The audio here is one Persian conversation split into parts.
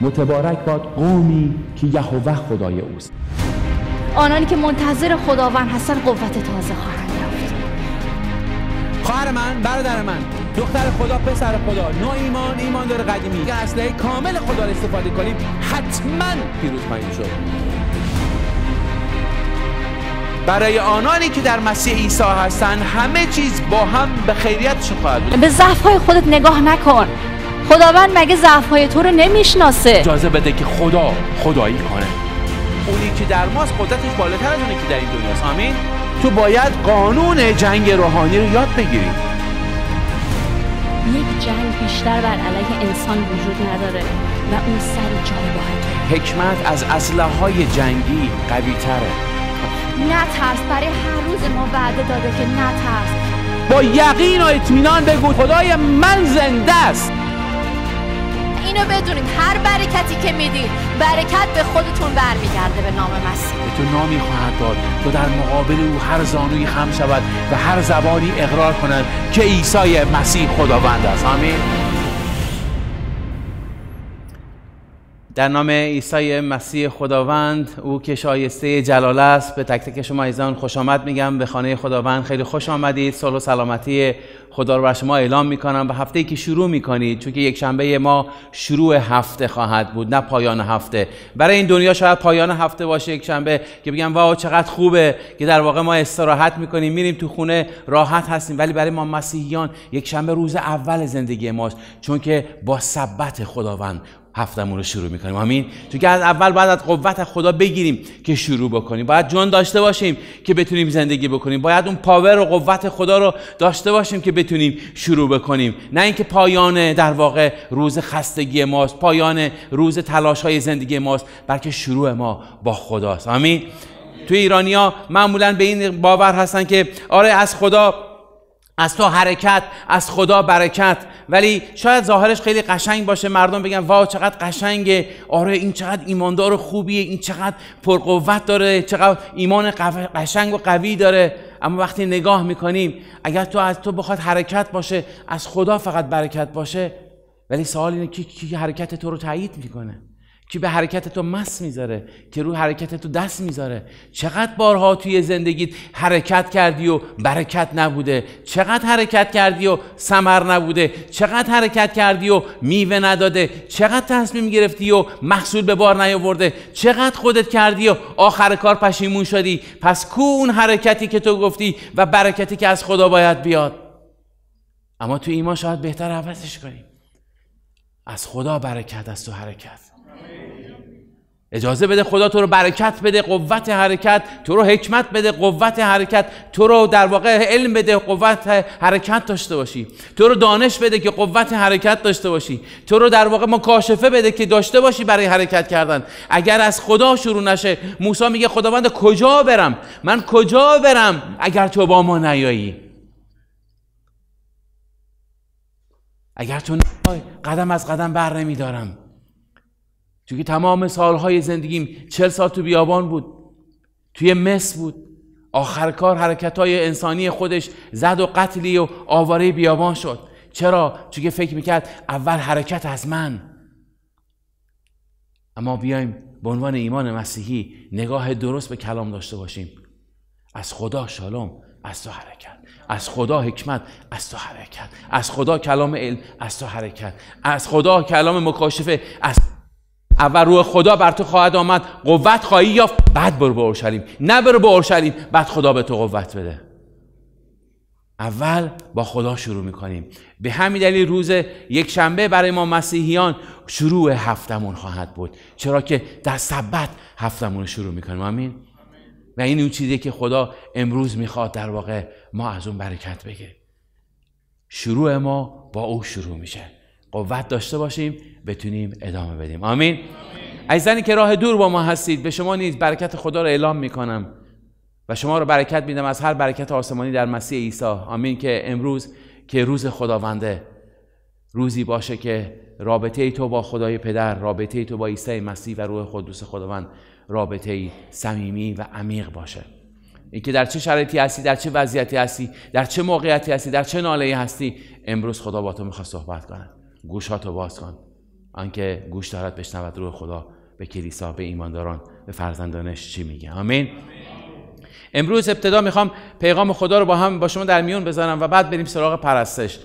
متبارک باد قومی که یهوه خدای اوست آنانی که منتظر خداوند هستن قوت تازه خواهند یافت خواهر من برادر من دختر خدا پسر خدا نو ایمان ایمان داره قدیمی اصله کامل خدا رو استفاده کنیم حتما پیروز خواهیم شد برای آنانی که در مسیح عیسی هستن، همه چیز با هم به خیریت خواهد بود به ضعف خودت نگاه نکن خداوند مگه ضعفهای تو رو نمیشناسه اجازه بده که خدا خدایی کنه اونی که در ماست قدرتش بالاتر از اونی که در این دنیاست آمین تو باید قانون جنگ روحانی رو یاد بگیری یک جنگ بیشتر بر علیه انسان وجود نداره و اون سر جای باید حکمت از اسلحه های جنگی قوی تره نه ترس برای هر روز ما وعده داده که نه ترس با یقین و اطمینان بگو خدای من زنده است اینو هر برکتی که میدید برکت به خودتون برمیگرده به نام مسیح به تو نامی خواهد داد تو در مقابل او هر زانوی خم شود و هر زبانی اقرار کند که عیسی مسیح خداوند است آمین در نام عیسی مسیح خداوند او که شایسته جلال است به تک تک شما ایزان خوش آمد میگم به خانه خداوند خیلی خوش آمدید سال و سلامتی خدا رو بر شما اعلام میکنم و هفته ای که شروع میکنید چون که یک شنبه ما شروع هفته خواهد بود نه پایان هفته برای این دنیا شاید پایان هفته باشه یک شنبه که بگم واو چقدر خوبه که در واقع ما استراحت میکنیم میریم تو خونه راحت هستیم ولی برای ما مسیحیان یک شنبه روز اول زندگی ماست چون که با سبت خداوند هفتمون رو شروع میکنیم آمین. چون که از اول باید از قوت خدا بگیریم که شروع بکنیم باید جان داشته باشیم که بتونیم زندگی بکنیم باید اون پاور و قوت خدا رو داشته باشیم که بتونیم شروع بکنیم نه اینکه پایان در واقع روز خستگی ماست پایان روز تلاش های زندگی ماست بلکه شروع ما با خداست آمین تو ایرانیا معمولا به این باور هستن که آره از خدا از تو حرکت از خدا برکت ولی شاید ظاهرش خیلی قشنگ باشه مردم بگن واو چقدر قشنگه آره این چقدر ایماندار و خوبیه این چقدر پرقوت داره چقدر ایمان قشنگ و قوی داره اما وقتی نگاه میکنیم اگر تو از تو بخواد حرکت باشه از خدا فقط برکت باشه ولی سوال اینه کی, کی حرکت تو رو تایید میکنه که به حرکت تو مس میذاره که رو حرکت تو دست میذاره چقدر بارها توی زندگیت حرکت کردی و برکت نبوده چقدر حرکت کردی و سمر نبوده چقدر حرکت کردی و میوه نداده چقدر تصمیم گرفتی و محصول به بار نیاورده چقدر خودت کردی و آخر کار پشیمون شدی پس کو اون حرکتی که تو گفتی و برکتی که از خدا باید بیاد اما تو ایمان شاید بهتر عوضش کنیم از خدا برکت از تو حرکت اجازه بده خدا تو رو برکت بده قوت حرکت تو رو حکمت بده قوت حرکت تو رو در واقع علم بده قوت حرکت داشته باشی تو رو دانش بده که قوت حرکت داشته باشی تو رو در واقع مکاشفه بده که داشته باشی برای حرکت کردن اگر از خدا شروع نشه موسی میگه خداوند کجا برم من کجا برم اگر تو با ما نیایی اگر تو نیایی قدم از قدم بر نمیدارم چون که تمام سالهای زندگیم چل سال تو بیابان بود توی مصر بود آخر کار حرکت های انسانی خودش زد و قتلی و آواره بیابان شد چرا؟ چون که فکر میکرد اول حرکت از من اما بیایم به عنوان ایمان مسیحی نگاه درست به کلام داشته باشیم از خدا شالوم از تو حرکت از خدا حکمت از تو حرکت از خدا کلام علم از تو حرکت از خدا کلام مکاشفه از اول روح خدا بر تو خواهد آمد قوت خواهی یافت بعد برو به اورشلیم نه برو به اورشلیم بعد خدا به تو قوت بده اول با خدا شروع میکنیم به همین دلیل روز یک شنبه برای ما مسیحیان شروع هفتمون خواهد بود چرا که در سبت هفتمون رو شروع میکنیم آمین و این اون چیزیه که خدا امروز میخواد در واقع ما از اون برکت بگیریم شروع ما با او شروع میشه قوت داشته باشیم بتونیم ادامه بدیم آمین عزیزانی که راه دور با ما هستید به شما نیز برکت خدا رو اعلام میکنم و شما رو برکت میدم از هر برکت آسمانی در مسیح عیسی آمین که امروز که روز خداونده روزی باشه که رابطه ای تو با خدای پدر رابطه ای تو با عیسی مسیح و روح قدوس خداوند رابطه ای صمیمی و عمیق باشه اینکه در چه شرایطی هستی در چه وضعیتی هستی در چه موقعیتی هستی در چه ناله هستی امروز خدا با تو میخواد صحبت کنه گوشاتو باز کن آنکه گوش دارد بشنود روح خدا به کلیسا به ایمانداران به فرزندانش چی میگه آمین امروز ابتدا میخوام پیغام خدا رو با هم با شما در میون بذارم و بعد بریم سراغ پرستش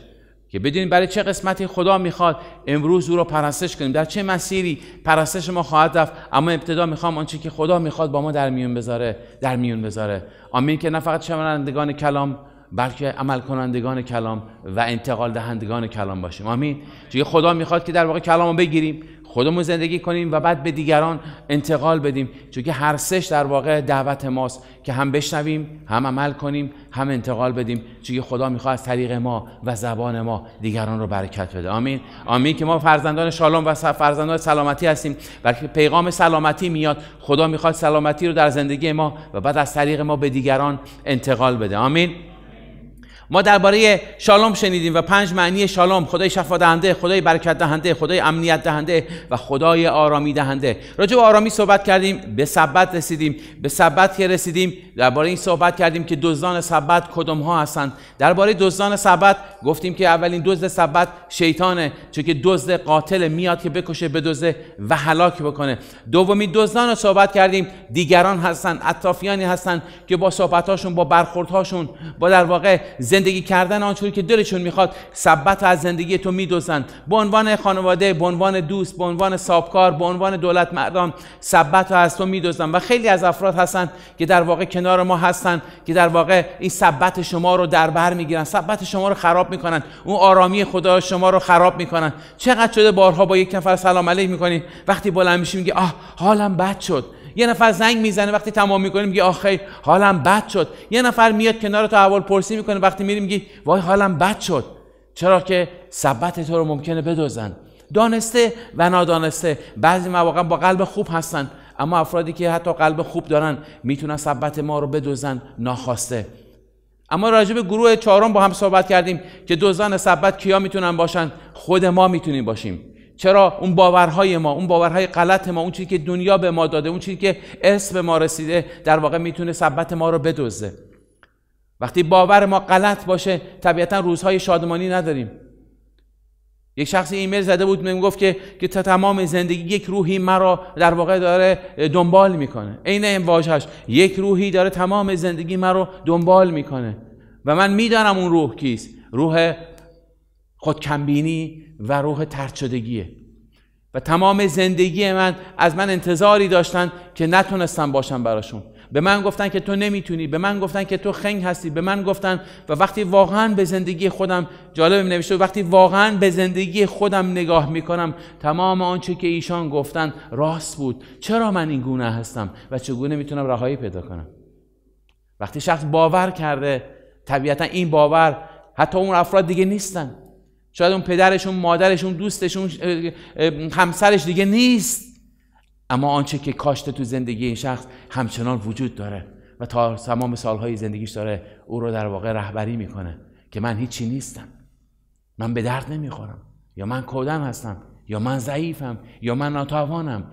که بدونیم برای چه قسمتی خدا میخواد امروز او رو پرستش کنیم در چه مسیری پرستش ما خواهد رفت اما ابتدا میخوام آنچه که خدا میخواد با ما در میون بذاره در میون بذاره آمین که نه فقط شنوندگان کلام بلکه عمل کنندگان کلام و انتقال دهندگان کلام باشیم آمین چون خدا میخواد که در واقع کلام رو بگیریم خودمون زندگی کنیم و بعد به دیگران انتقال بدیم چون که هر سش در واقع دعوت ماست که هم بشنویم هم عمل کنیم هم انتقال بدیم چون خدا میخواد از طریق ما و زبان ما دیگران رو برکت بده آمین آمین که ما فرزندان شالوم و فرزندان سلامتی هستیم بلکه پیغام سلامتی میاد خدا میخواد سلامتی رو در زندگی ما و بعد از طریق ما به دیگران انتقال بده آمین ما درباره شالوم شنیدیم و پنج معنی شالوم خدای شفا دهنده خدای برکت دهنده خدای امنیت دهنده و خدای آرامی دهنده راجع به آرامی صحبت کردیم به سبت رسیدیم به سبت که رسیدیم درباره این صحبت کردیم که دزدان سبت کدام ها هستند درباره دزدان سبت گفتیم که اولین دزد سبت شیطانه چون که دزد قاتل میاد که بکشه به دزد و هلاک بکنه دومی دزدان رو صحبت کردیم دیگران هستند اطرافیانی هستند که با هاشون با برخوردهاشون با در واقع زندگی کردن آنچوری که دلشون میخواد ثبت از زندگی تو میدوزن به عنوان خانواده به عنوان دوست به عنوان سابکار به عنوان دولت مردان ثبت از تو میدوزن و خیلی از افراد هستن که در واقع کنار ما هستن که در واقع این ثبت شما رو در بر میگیرن ثبت شما رو خراب میکنن اون آرامی خدا شما رو خراب میکنن چقدر شده بارها با یک نفر سلام علیک میکنی وقتی بلند میشی میگه آه حالم بد شد یه نفر زنگ میزنه وقتی تمام میکنیم میگه آخه حالم بد شد یه نفر میاد کنار تو اول پرسی میکنه وقتی میری میگی وای حالم بد شد چرا که ثبت تو رو ممکنه بدوزن دانسته و نادانسته بعضی مواقع با قلب خوب هستن اما افرادی که حتی قلب خوب دارن میتونن ثبت ما رو بدوزن ناخواسته اما راجع به گروه چهارم با هم صحبت کردیم که دوزان ثبت کیا میتونن باشن خود ما میتونیم باشیم چرا اون باورهای ما اون باورهای غلط ما اون چیزی که دنیا به ما داده اون چیزی که اسم به ما رسیده در واقع میتونه ثبت ما رو بدزده وقتی باور ما غلط باشه طبیعتا روزهای شادمانی نداریم یک شخص ایمیل زده بود گفت که که تا تمام زندگی یک روحی مرا در واقع داره دنبال میکنه عین این واژهش یک روحی داره تمام زندگی مرا دنبال میکنه و من میدانم اون روح کیست روح خود کمبینی و روح ترد و تمام زندگی من از من انتظاری داشتن که نتونستم باشم براشون به من گفتن که تو نمیتونی به من گفتن که تو خنگ هستی به من گفتن و وقتی واقعا به زندگی خودم جالب نوشته وقتی واقعا به زندگی خودم نگاه میکنم تمام آنچه که ایشان گفتن راست بود چرا من این گونه هستم و چگونه میتونم رهایی پیدا کنم وقتی شخص باور کرده طبیعتا این باور حتی اون افراد دیگه نیستن شاید اون پدرشون مادرشون دوستشون همسرش دیگه نیست اما آنچه که کاشته تو زندگی این شخص همچنان وجود داره و تا تمام سالهای زندگیش داره او رو در واقع رهبری میکنه که من هیچی نیستم من به درد نمیخورم یا من کودن هستم یا من ضعیفم یا من ناتوانم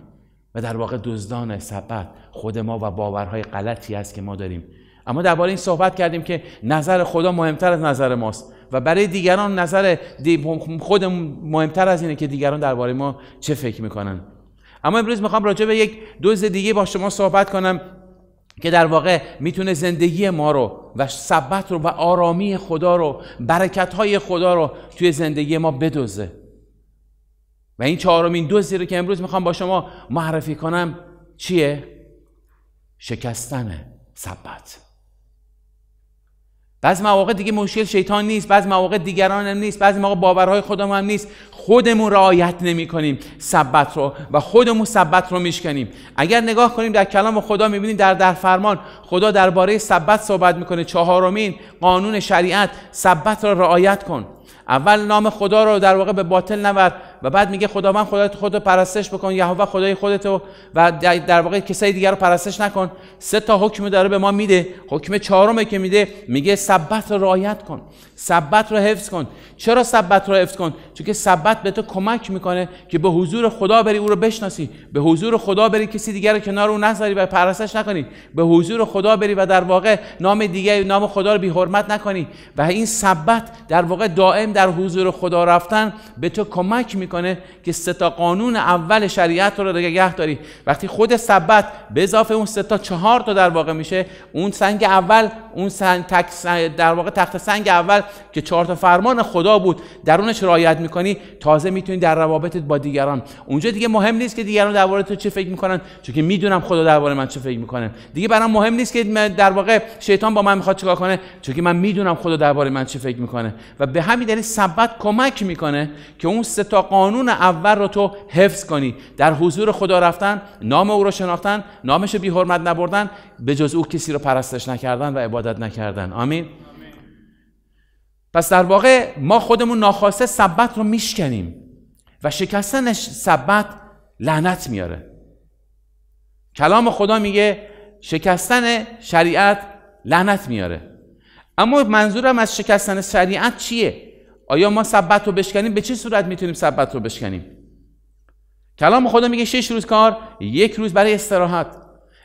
و در واقع دزدان ثبت خود ما و باورهای غلطی است که ما داریم اما درباره این صحبت کردیم که نظر خدا مهمتر از نظر ماست و برای دیگران نظر خود مهمتر از اینه که دیگران درباره ما چه فکر میکنن اما امروز میخوام راجع به یک دوز دیگه با شما صحبت کنم که در واقع میتونه زندگی ما رو و ثبت رو و آرامی خدا رو برکت های خدا رو توی زندگی ما بدوزه و این چهارمین دوزی رو که امروز میخوام با شما معرفی کنم چیه؟ شکستن ثبت بعض مواقع دیگه مشکل شیطان نیست بعض مواقع دیگران هم نیست بعض مواقع باورهای خودمون هم نیست خودمون رعایت نمی کنیم سبت رو و خودمون سبت رو میشکنیم اگر نگاه کنیم در کلام خدا میبینیم در در فرمان خدا درباره سبت صحبت میکنه چهارمین قانون شریعت سبت را رعایت کن اول نام خدا رو در واقع به باطل نبر و بعد میگه خداوند خدایت خود رو پرستش بکن یهوه خدای خودتو و در واقع کسای دیگر رو پرستش نکن سه تا حکم داره به ما میده حکم چهارمه که میده میگه سبت رو رعایت کن سبت رو حفظ کن چرا سبت رو حفظ کن چون که سبت به تو کمک میکنه که به حضور خدا بری او رو بشناسی به حضور خدا بری کسی دیگر رو کنار او نذاری و پرستش نکنی به حضور خدا بری و در واقع نام دیگه نام خدا رو بی حرمت نکنی و این سبت در واقع دائم در حضور خدا رفتن به تو کمک میکنه میکنه که سه تا قانون اول شریعت رو نگه داری وقتی خود سبت به اضافه اون سه تا چهار تا در واقع میشه اون سنگ اول اون سنگ تک در واقع تخت سنگ اول که چهار تا فرمان خدا بود درونش رعایت میکنی تازه میتونی در روابطت با دیگران اونجا دیگه مهم نیست که دیگران درباره تو چه فکر میکنن چون که میدونم خدا درباره من چه فکر میکنه دیگه برام مهم نیست که در واقع شیطان با من میخواد چیکار کنه چون که من میدونم خدا درباره من چه فکر میکنه و به همین دلیل سبت کمک میکنه که اون سه تا قانون اول رو تو حفظ کنی در حضور خدا رفتن نام او رو شناختن نامش رو بی حرمت نبردن به جز او کسی رو پرستش نکردن و عبادت نکردن آمین, پس در واقع ما خودمون ناخواسته سبت رو میشکنیم و شکستن سبت لعنت میاره کلام خدا میگه شکستن شریعت لعنت میاره اما منظورم از شکستن شریعت چیه آیا ما سبت رو بشکنیم به چه صورت میتونیم سبت رو بشکنیم کلام خدا میگه شش روز کار یک روز برای استراحت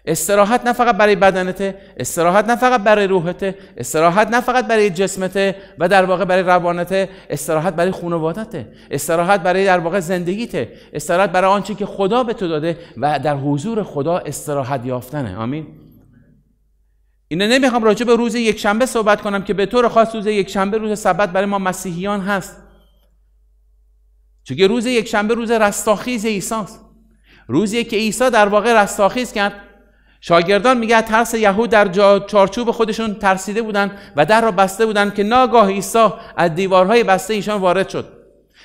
استراحت نه فقط برای بدنته استراحت نه فقط برای روحته استراحت نه فقط برای جسمته و در واقع برای روانته استراحت برای خانوادته استراحت برای در واقع زندگیته استراحت برای آنچه که خدا به تو داده و در حضور خدا استراحت یافتنه آمین اینا نمیخوام راجع به روز یکشنبه صحبت کنم که به طور خاص روز یکشنبه روز سبت برای ما مسیحیان هست چون روز یکشنبه روز رستاخیز است. روزی که عیسی در واقع رستاخیز کرد شاگردان میگه ترس یهود در چارچوب خودشون ترسیده بودن و در را بسته بودن که ناگاه عیسی از دیوارهای بسته ایشان وارد شد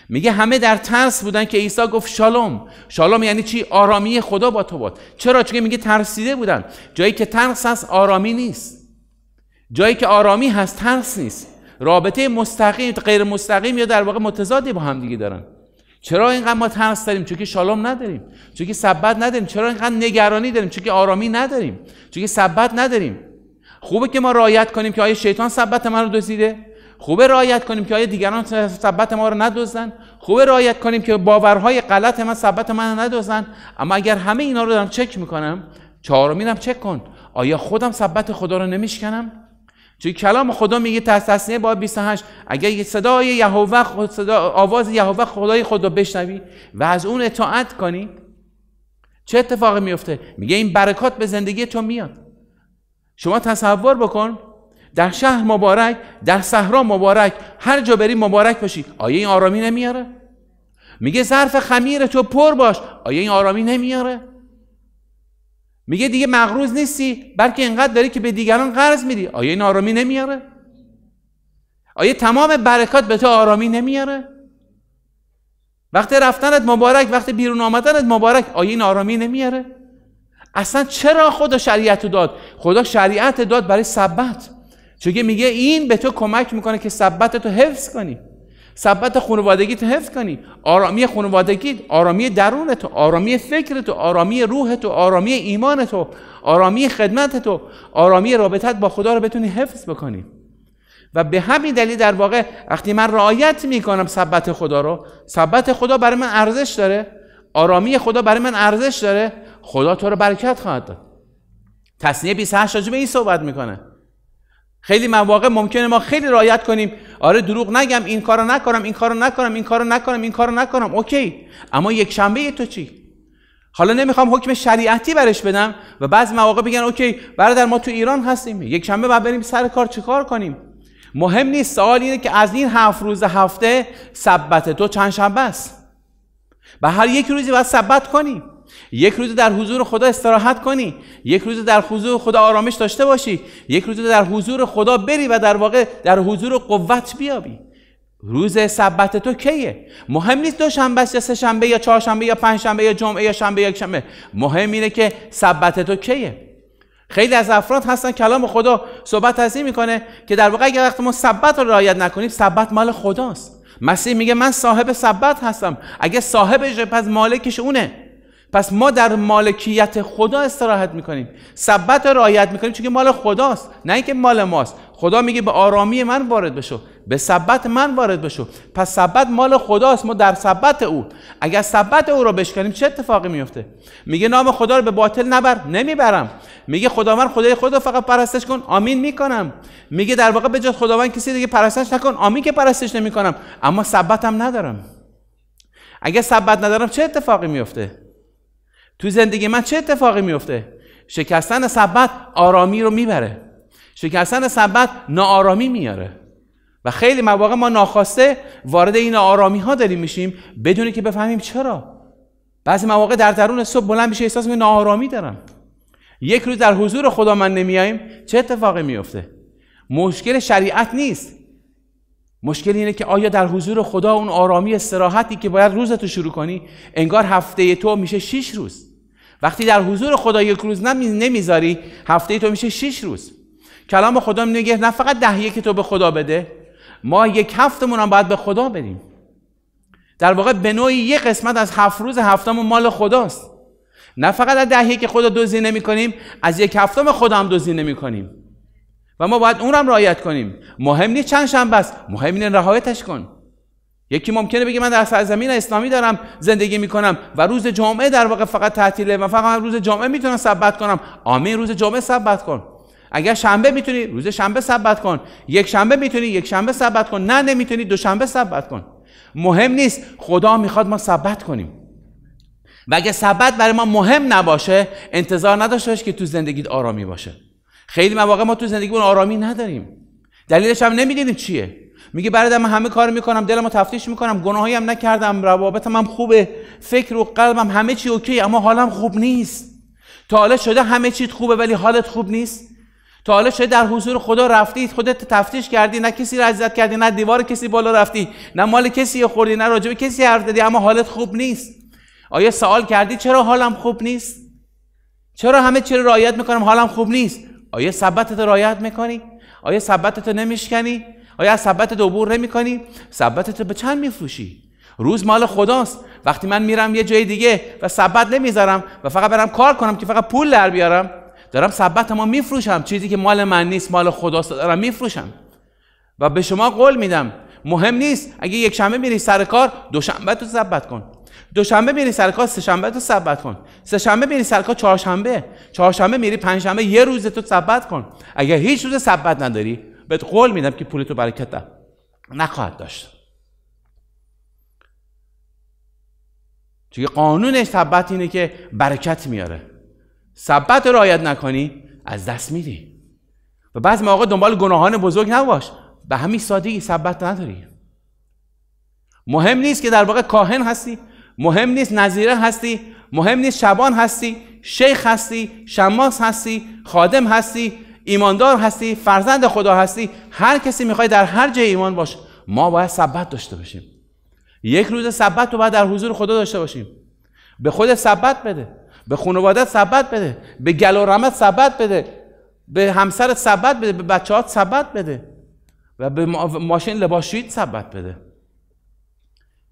میگه همه در ترس بودن که عیسی گفت شالوم شالوم یعنی چی آرامی خدا با تو باد چرا چون میگه ترسیده بودن جایی که ترس هست آرامی نیست جایی که آرامی هست ترس نیست رابطه مستقیم غیر مستقیم یا در واقع متضادی با هم دیگه دارن چرا اینقدر ما ترس داریم چون که شالوم نداریم چون که سبت نداریم چرا اینقدر نگرانی داریم چون که آرامی نداریم چون که سبت نداریم خوبه که ما رعایت کنیم که آیا شیطان سبت من رو دزیده؟ خوبه رعایت کنیم که آیا دیگران ثبت ما رو ندوزن؟ خوبه رعایت کنیم که باورهای غلط من ثبت من ندوزن؟ اما اگر همه اینا رو دارم چک میکنم چهارمینم چک کن آیا خودم ثبت خدا رو نمیشکنم چون کلام خدا میگه تصنیه با 28 اگر صدای یهوه صدا آواز یهوه خدای خود رو بشنوی و از اون اطاعت کنی چه اتفاقی میفته میگه این برکات به زندگی تو میاد شما تصور بکن در شهر مبارک در صحرا مبارک هر جا بری مبارک باشی آیا این آرامی نمیاره میگه ظرف خمیر تو پر باش آیا این آرامی نمیاره میگه دیگه مغروز نیستی بلکه انقدر داری که به دیگران قرض میدی آیا این آرامی نمیاره آیا تمام برکات به تو آرامی نمیاره وقتی رفتنت مبارک وقتی بیرون آمدنت مبارک آیا این آرامی نمیاره اصلا چرا خدا شریعت داد خدا شریعت داد برای سبت چون میگه این به تو کمک میکنه که ثبت تو حفظ کنی ثبت خانوادگی تو حفظ کنی آرامی خانوادگی آرامی درون تو آرامی فکر تو آرامی روح تو آرامی ایمان تو آرامی خدمت تو آرامی رابطت با خدا رو بتونی حفظ بکنی و به همین دلیل در واقع وقتی من رعایت میکنم ثبت خدا رو ثبت خدا برای من ارزش داره آرامی خدا برای من ارزش داره خدا تو رو برکت خواهد داد تصنیه 28 راجع به این صحبت میکنه خیلی مواقع ممکنه ما خیلی رعایت کنیم آره دروغ نگم این کارو نکنم این کارو نکنم این کارو نکنم این کارو نکنم اوکی اما یک شنبه تو چی حالا نمیخوام حکم شریعتی برش بدم و بعض مواقع بگن اوکی برادر ما تو ایران هستیم یک شنبه بعد بریم سر کار چیکار کنیم مهم نیست سوال اینه که از این هفت روز هفته سبت تو چند شنبه است به هر یک روزی باید سبت کنیم یک روز در حضور خدا استراحت کنی یک روز در حضور خدا آرامش داشته باشی یک روز در حضور خدا بری و در واقع در حضور قوت بیابی روز سبت تو کیه مهم نیست دوشنبه یا سه شنبه یا چهارشنبه یا پنجشنبه یا جمعه یا شنبه یا شنبه مهم اینه که سبت تو کیه خیلی از افراد هستن کلام خدا صحبت از این میکنه که در واقع اگر وقت ما سبت رو رعایت نکنیم سبت مال خداست مسیح میگه من صاحب سبت هستم اگه صاحبش پس مالکش اونه پس ما در مالکیت خدا استراحت میکنیم سبت رو رعایت میکنیم چون مال خداست نه اینکه مال ماست خدا میگه به آرامی من وارد بشو به سبت من وارد بشو پس سبت مال خداست ما در سبت او اگر سبت او را بشکنیم چه اتفاقی میفته میگه نام خدا رو به باطل نبر نمیبرم میگه خداوند خدای خدا فقط پرستش کن آمین میکنم میگه در واقع به جای خداوند کسی دیگه پرستش نکن آمین که پرستش نمیکنم اما سبتم ندارم اگه سبت ندارم چه اتفاقی میفته تو زندگی من چه اتفاقی میفته شکستن سبت آرامی رو میبره شکستن سبت ناآرامی میاره و خیلی مواقع ما ناخواسته وارد این آرامی ها داریم میشیم بدونی که بفهمیم چرا بعضی مواقع در درون صبح بلند میشه احساس می ناآرامی دارم یک روز در حضور خدا من نمیایم چه اتفاقی میفته مشکل شریعت نیست مشکل اینه که آیا در حضور خدا اون آرامی استراحتی که باید روزتو شروع کنی انگار هفته تو میشه 6 روز وقتی در حضور خدا یک روز نمیذاری هفته تو میشه شیش روز کلام خدا میگه نه فقط دهیه که تو به خدا بده ما یک هفتمون هم باید به خدا بدیم در واقع به نوعی یک قسمت از هفت روز هفتمون مال خداست نه فقط از دهیه که خدا دزدی نمی کنیم از یک هفتم خدا هم دزدی نمی کنیم و ما باید اون رو رعایت کنیم مهم نیست چند شنبه است مهم اینه رعایتش کن یکی ممکنه بگه من در سرزمین اسلامی دارم زندگی میکنم و روز جمعه در واقع فقط تعطیله و فقط روز جمعه میتونم ثبت کنم آمین روز جمعه ثبت کن اگر شنبه میتونی روز شنبه ثبت کن یک شنبه میتونی یک شنبه سبت کن نه نمیتونی دو شنبه سبت کن مهم نیست خدا میخواد ما ثبت کنیم و اگر ثبت برای ما مهم نباشه انتظار نداشته باش که تو زندگیت آرامی باشه خیلی مواقع ما تو زندگیمون آرامی نداریم دلیلش هم نمیدونیم چیه میگه برادر من همه کار میکنم دلم رو تفتیش میکنم گناهی هم نکردم روابطم هم خوبه فکر و قلبم همه چی اوکی اما حالم خوب نیست تا شده همه چیت خوبه ولی حالت خوب نیست تا حالا شده در حضور خدا رفتی خودت تفتیش کردی نه کسی را عزت کردی نه دیوار کسی بالا رفتی نه مال کسی خوردی نه راجب کسی حرف دادی اما حالت خوب نیست آیا سوال کردی چرا حالم خوب نیست چرا همه چی رعایت میکنم حالم خوب نیست آیا سبتت رعایت میکنی آیا سبتت نمیشکنی آیا از سبت عبور نمی کنی؟ سبتت به چند میفروشی؟ روز مال خداست وقتی من میرم یه جای دیگه و سبت نمیذارم و فقط برم کار کنم که فقط پول در بیارم دارم سبت ما میفروشم چیزی که مال من نیست مال خداست دارم میفروشم و به شما قول میدم مهم نیست اگه یک شنبه میری سر کار دوشنبه تو سبت کن دوشنبه میری سر کار سه تو سبت کن سه میری سر کار چهارشنبه چهارشنبه میری پنجشنبه یه روز تو سبت کن اگر هیچ روز سبت نداری بهت قول میدم که پولتو تو برکت نخواهد داشت چون قانون ثبت اینه که برکت میاره ثبت رو رعایت نکنی از دست میری و بعض موقع دنبال گناهان بزرگ نباش به همین سادگی ثبت نداری مهم نیست که در واقع کاهن هستی مهم نیست نظیره هستی مهم نیست شبان هستی شیخ هستی شماس هستی خادم هستی ایماندار هستی فرزند خدا هستی هر کسی میخوای در هر جای ایمان باش ما باید سبت داشته باشیم یک روز سبت رو باید در حضور خدا داشته باشیم به خود سبت بده به خانواده سبت بده به گل و رمت سبت بده به همسر سبت بده به بچهات سبت بده و به ماشین لباسشویی سبت بده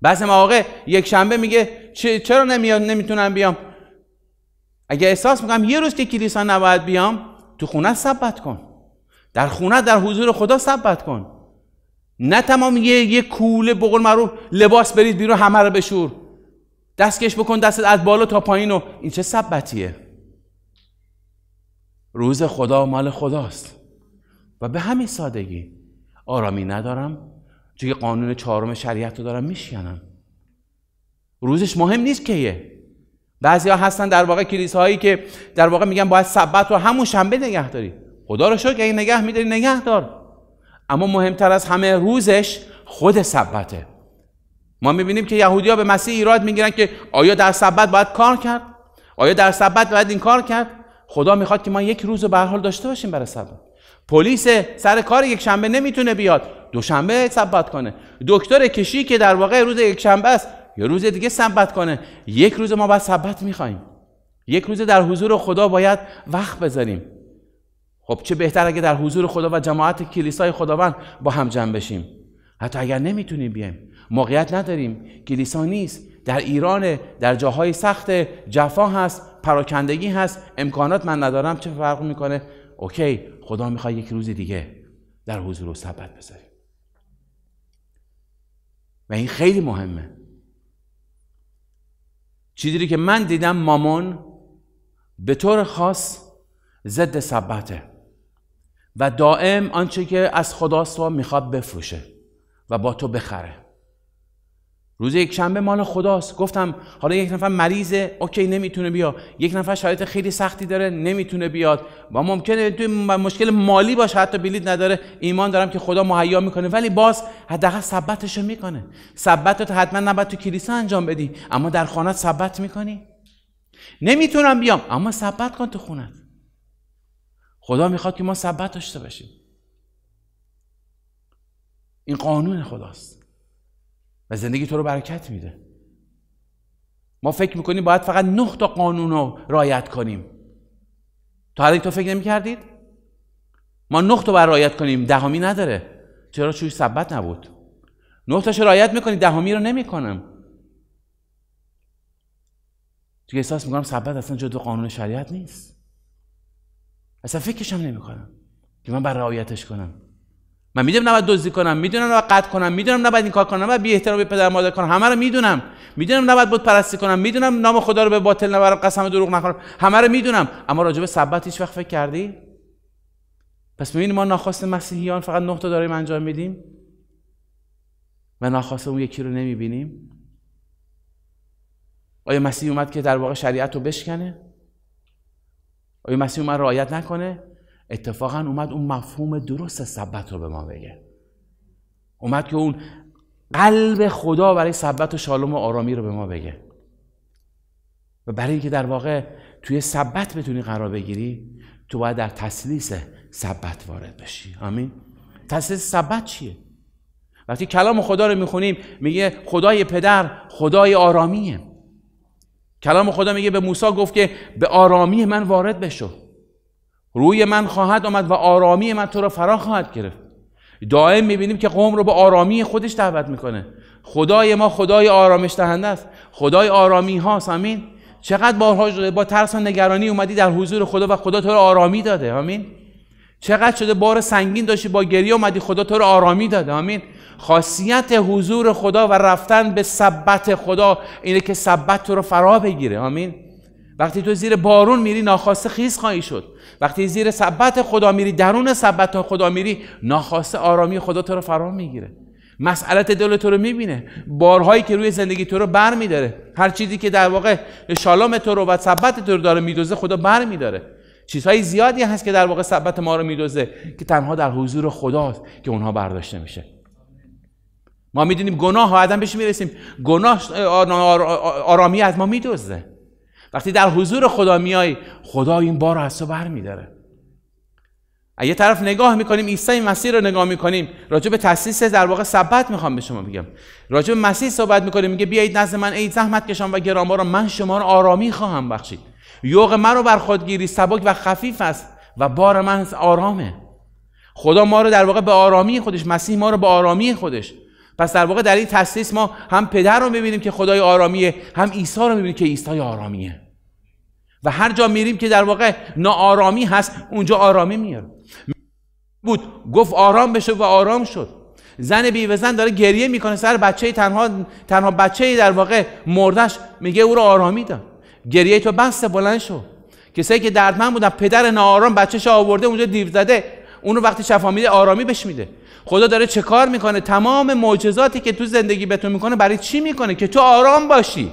بعضی مواقع یک شنبه میگه چرا نمیاد نمیتونم بیام اگه احساس میکنم یه روز که کلیسا نباید بیام تو خونه ثبت کن در خونه در حضور خدا ثبت کن نه تمام یه, یه کوله بقول معروف لباس برید بیرون همه رو بشور دستکش بکن دستت از بالا تا پایین و این چه ثبتیه روز خدا مال خداست و به همین سادگی آرامی ندارم چون قانون چهارم شریعت رو دارم میشکنم روزش مهم نیست که یه بعضی ها هستن در واقع کلیساهایی که در واقع میگن باید سبت رو همون شنبه نگه داری خدا رو شکر این نگه میداری نگه دار اما مهمتر از همه روزش خود سبته ما میبینیم که یهودیا به مسیح ایراد میگیرن که آیا در سبت باید کار کرد آیا در سبت باید این کار کرد خدا میخواد که ما یک روز رو به حال داشته باشیم برای سبت پلیس سر کار یک شنبه نمیتونه بیاد دوشنبه سبت کنه دکتر کشی که در واقع روز یک شنبه است یا روز دیگه سبت کنه یک روز ما باید سبت میخوایم یک روز در حضور خدا باید وقت بذاریم خب چه بهتر اگه در حضور خدا و جماعت کلیسای خداوند با هم جمع بشیم حتی اگر نمیتونیم بیایم موقعیت نداریم کلیسا نیست در ایران در جاهای سخت جفا هست پراکندگی هست امکانات من ندارم چه فرق میکنه اوکی خدا میخواد یک روز دیگه در حضور و سبت بذاریم و این خیلی مهمه چیزی که من دیدم مامون به طور خاص ضد سبته و دائم آنچه که از خداست رو میخواد بفروشه و با تو بخره روز یک شنبه مال خداست گفتم حالا یک نفر مریضه اوکی نمیتونه بیا یک نفر شرایط خیلی سختی داره نمیتونه بیاد و ممکنه تو مشکل مالی باشه حتی بلیط نداره ایمان دارم که خدا مهیا میکنه ولی باز حداقل سبتشو میکنه سبت حتما نباید تو کلیسا انجام بدی اما در خانه سبت میکنی نمیتونم بیام اما سبت کن تو خونت خدا میخواد که ما سبت داشته باشیم این قانون خداست و زندگی تو رو برکت میده ما فکر میکنیم باید فقط نه تا قانون رو رایت کنیم تا حالا تو فکر نمیکردید ما نه تا بر رایت کنیم دهمی نداره چرا چوی ثبت نبود نه رو رایت میکنی دهمی رو نمیکنم تو احساس میکنم ثبت اصلا جدو قانون شریعت نیست اصلا فکرشم نمیکنم که من بر رعایتش کنم من میدونم نباید دزدی کنم میدونم نباید قطع کنم میدونم نباید این کار کنم و بی احترامی به پدر مادر کنم همه رو میدونم میدونم نباید بت پرستی کنم میدونم نام خدا رو به باطل نبرم قسم دروغ نخورم همه رو میدونم اما راجع به سبت هیچ وقت فکر کردی پس ببین ما ناخواست مسیحیان فقط نه تا داریم انجام میدیم و ناخواست اون یکی رو نمیبینیم آیا مسیح اومد که در واقع شریعت رو بشکنه آیا مسیح اومد رعایت نکنه اتفاقا اومد اون مفهوم درست سبت رو به ما بگه اومد که اون قلب خدا برای سبت و شالوم و آرامی رو به ما بگه و برای اینکه در واقع توی سبت بتونی قرار بگیری تو باید در تسلیس سبت وارد بشی آمین تسلیس سبت چیه وقتی کلام خدا رو میخونیم میگه خدای پدر خدای آرامیه کلام خدا میگه به موسی گفت که به آرامی من وارد بشو روی من خواهد آمد و آرامی من تو را فرا خواهد گرفت دائم میبینیم که قوم رو به آرامی خودش دعوت میکنه خدای ما خدای آرامش دهنده است خدای آرامی هاست آمین؟ چقدر بارها شده با ترس و نگرانی اومدی در حضور خدا و خدا تو رو آرامی داده آمین چقدر شده بار سنگین داشتی با گریه اومدی خدا تو رو آرامی داده آمین خاصیت حضور خدا و رفتن به سبت خدا اینه که سبت تو رو فرا بگیره آمین وقتی تو زیر بارون میری ناخواسته خیز خواهی شد وقتی زیر ثبت خدا میری درون ثبت خدا میری ناخواسته آرامی خدا تو رو فرا میگیره مسئلت دل تو رو میبینه بارهایی که روی زندگی تو رو بر میداره هر چیزی که در واقع شالام تو رو و ثبت تو رو داره میدوزه خدا بر میداره چیزهای زیادی هست که در واقع ثبت ما رو میدوزه که تنها در حضور خداست که اونها برداشته میشه ما میدونیم گناه ها آدم بهش میرسیم گناه آرامی از ما میدوزه وقتی در حضور خدا میای خدا این بار رو از تو برمیداره یه طرف نگاه میکنیم عیسی مسیح رو نگاه میکنیم راجع به تاسیس در واقع سبت میخوام به شما بگم راجع به مسیح صحبت میکنیم میگه بیایید نزد من ای زحمت کشان و را من شما رو آرامی خواهم بخشید یوغ مرا بر خود گیری سبک و خفیف است و بار من آرامه خدا ما رو در واقع به آرامی خودش مسیح ما رو به آرامی خودش پس در واقع در این تاسیس ما هم پدر رو میبینیم که خدای آرامیه هم عیسی رو میبینیم که عیسی آرامیه و هر جا میریم که در واقع ناآرامی هست اونجا آرامی میاره بود گفت آرام بشه و آرام شد زن بیوه زن داره گریه میکنه سر بچه تنها تنها بچه در واقع مردش میگه او رو آرامی داد گریه تو بس بلند شو کسایی که دردمند بودن پدر ناآرام بچهش آورده اونجا دیو زده اون رو وقتی شفا میده آرامی بهش میده خدا داره چه کار میکنه تمام معجزاتی که تو زندگی به تو میکنه برای چی میکنه که تو آرام باشی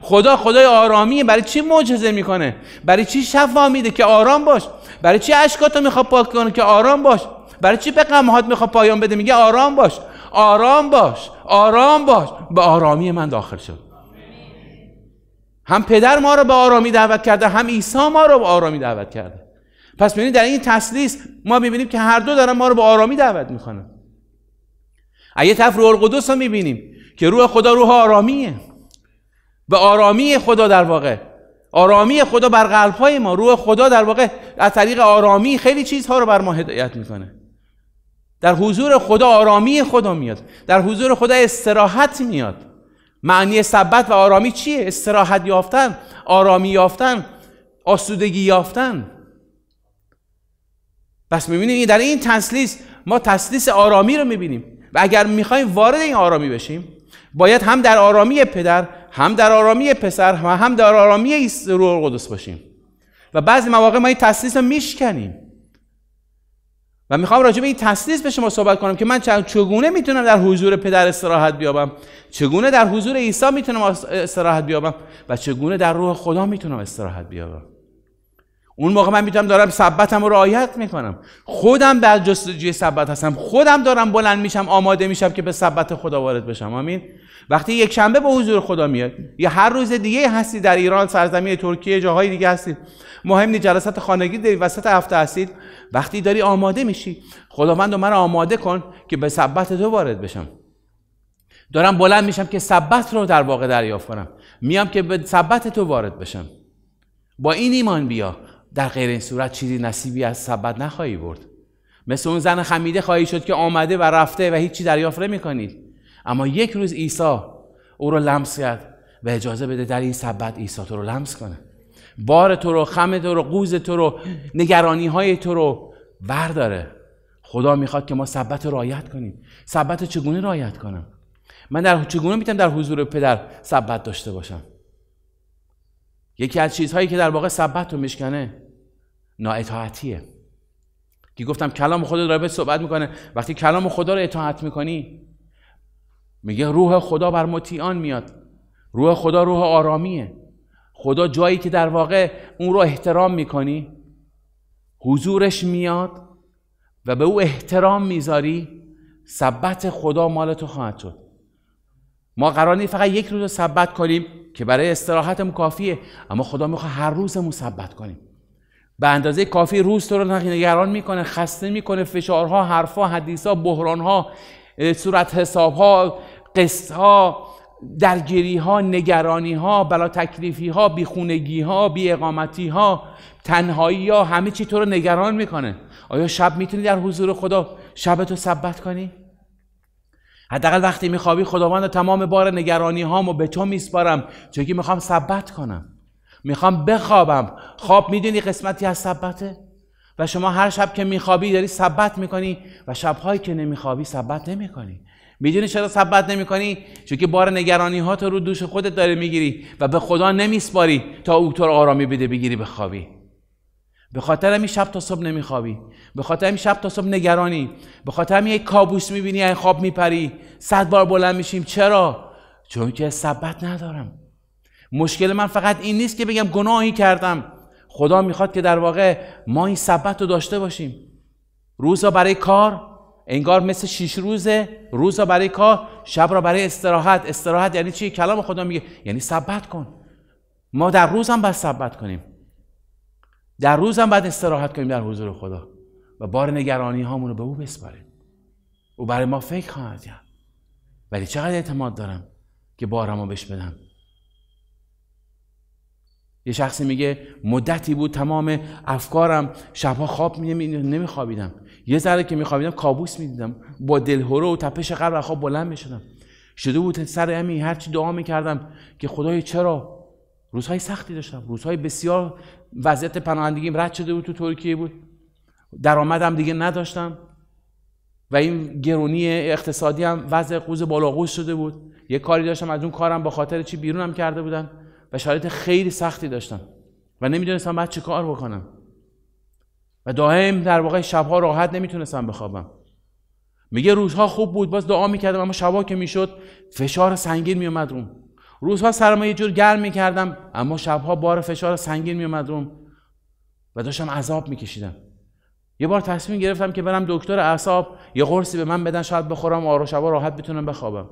خدا خدای آرامیه برای چی معجزه میکنه برای چی شفا میده که آرام باش برای چی اشکاتو میخواد پاک کنه که آرام باش برای چی به غمهات میخواد پایان بده میگه آرام باش آرام باش آرام باش به آرامی من داخل شد هم پدر ما رو به آرامی دعوت کرده هم عیسی ما رو به آرامی دعوت کرده پس ببینید در این تسلیس ما میبینیم که هر دو دارن ما رو به آرامی دعوت میکنن آیه طرف القدس رو میبینیم که روح خدا روح آرامیه به آرامی خدا در واقع آرامی خدا بر های ما روح خدا در واقع از طریق آرامی خیلی چیزها رو بر ما هدایت میکنه در حضور خدا آرامی خدا میاد در حضور خدا استراحت میاد معنی ثبت و آرامی چیه؟ استراحت یافتن آرامی یافتن آسودگی یافتن پس این در این تسلیس ما تسلیس آرامی رو میبینیم و اگر میخوایم وارد این آرامی بشیم باید هم در آرامی پدر هم در آرامی پسر و هم در آرامی روح قدس باشیم و بعضی مواقع ما این تسلیس رو میشکنیم و میخوام راجع به این تسلیس به شما صحبت کنم که من چگونه میتونم در حضور پدر استراحت بیابم چگونه در حضور عیسی میتونم استراحت بیابم و چگونه در روح خدا میتونم استراحت بیابم اون موقع من میتونم دارم ثبتم رو رعایت میکنم خودم در جستجوی ثبت هستم خودم دارم بلند میشم آماده میشم که به ثبت خدا وارد بشم آمین وقتی یک شنبه به حضور خدا میاد یا هر روز دیگه هستی در ایران سرزمین ترکیه جاهای دیگه هستی مهم نیست جلسات خانگی در وسط هفته هستید وقتی داری آماده میشی خداوند من آماده کن که به سبت تو وارد بشم دارم بلند میشم که سبت رو در واقع دریافت کنم میام که به سبت تو وارد بشم با این ایمان بیا در غیر این صورت چیزی نصیبی از سبت نخواهی برد مثل اون زن خمیده خواهی شد که آمده و رفته و هیچی دریافت کنید. اما یک روز عیسی او رو لمس کرد و اجازه بده در این سبت عیسی تو رو لمس کنه بار تو رو خم تو رو قوز تو رو نگرانی های تو رو برداره خدا میخواد که ما سبت رو رعایت کنیم سبت رو چگونه رعایت کنم من در چگونه میتونم در حضور پدر سبت داشته باشم یکی از چیزهایی که در واقع سبت رو میشکنه نااطاعتیه که گفتم کلام خدا را به صحبت میکنه وقتی کلام خدا رو اطاعت میکنی میگه روح خدا بر مطیعان میاد روح خدا روح آرامیه خدا جایی که در واقع اون رو احترام میکنی حضورش میاد و به او احترام میذاری سبت خدا مال تو خواهد شد ما قرار فقط یک روز سبت کنیم که برای استراحت کافیه اما خدا میخواد هر روز سبت کنیم به اندازه کافی روز تو رو نگران میکنه خسته میکنه فشارها حرفها حدیثها بحرانها صورت حساب ها قصد ها درگیری ها نگرانی ها بلا تکلیفی ها بیخونگی ها بی اقامتی ها تنهایی ها همه چی تو رو نگران میکنه آیا شب میتونی در حضور خدا شب تو ثبت کنی؟ حداقل وقتی میخوابی خداوند تمام بار نگرانی هامو به تو میسپارم چون که میخوام ثبت کنم میخوام بخوابم خواب میدونی قسمتی از ثبته؟ و شما هر شب که میخوابی داری ثبت میکنی و شبهایی که نمیخوابی ثبت نمیکنی میدونی چرا ثبت نمیکنی چون که بار نگرانی ها تو رو دوش خودت داره میگیری و به خدا نمیسپاری تا او تو رو آرامی بده بگیری بخوابی به خاطر همین شب تا صبح نمیخوابی به خاطر همین شب تا صبح نگرانی به خاطر همین یک کابوس میبینی این خواب میپری صد بار بلند میشیم چرا چون که ثبت ندارم مشکل من فقط این نیست که بگم گناهی کردم خدا میخواد که در واقع ما این سبت رو داشته باشیم روزا برای کار انگار مثل شیش روزه روزا برای کار شب را برای استراحت استراحت یعنی چی کلام خدا میگه یعنی سبت کن ما در روز هم باید سبت کنیم در روز باید استراحت کنیم در حضور خدا و بار نگرانی هامون رو به او بسپاریم او برای ما فکر خواهد کرد ولی چقدر اعتماد دارم که بارم رو بهش بدم یه شخصی میگه مدتی بود تمام افکارم شبها خواب نمیخوابیدم یه ذره که میخوابیدم کابوس میدیدم با دلهوره و تپش قلب خواب بلند میشدم شده بود سر همین هرچی دعا میکردم که خدای چرا روزهای سختی داشتم روزهای بسیار وضعیت پناهندگیم رد شده بود تو ترکیه بود درآمدم دیگه نداشتم و این گرونی اقتصادی هم وضع قوز بالا قوز شده بود یه کاری داشتم از اون کارم با خاطر چی بیرونم کرده بودم و شرایط خیلی سختی داشتم و نمیدونستم بعد چه کار بکنم و دائم در واقع شبها راحت نمیتونستم بخوابم میگه روزها خوب بود باز دعا میکردم اما شبها که میشد فشار سنگین میومد روم روزها سرمایه یه جور گرم میکردم اما شبها بار فشار سنگین میومد روم و داشتم عذاب میکشیدم یه بار تصمیم گرفتم که برم دکتر اعصاب یه قرصی به من بدن شاید بخورم و شبها راحت بتونم بخوابم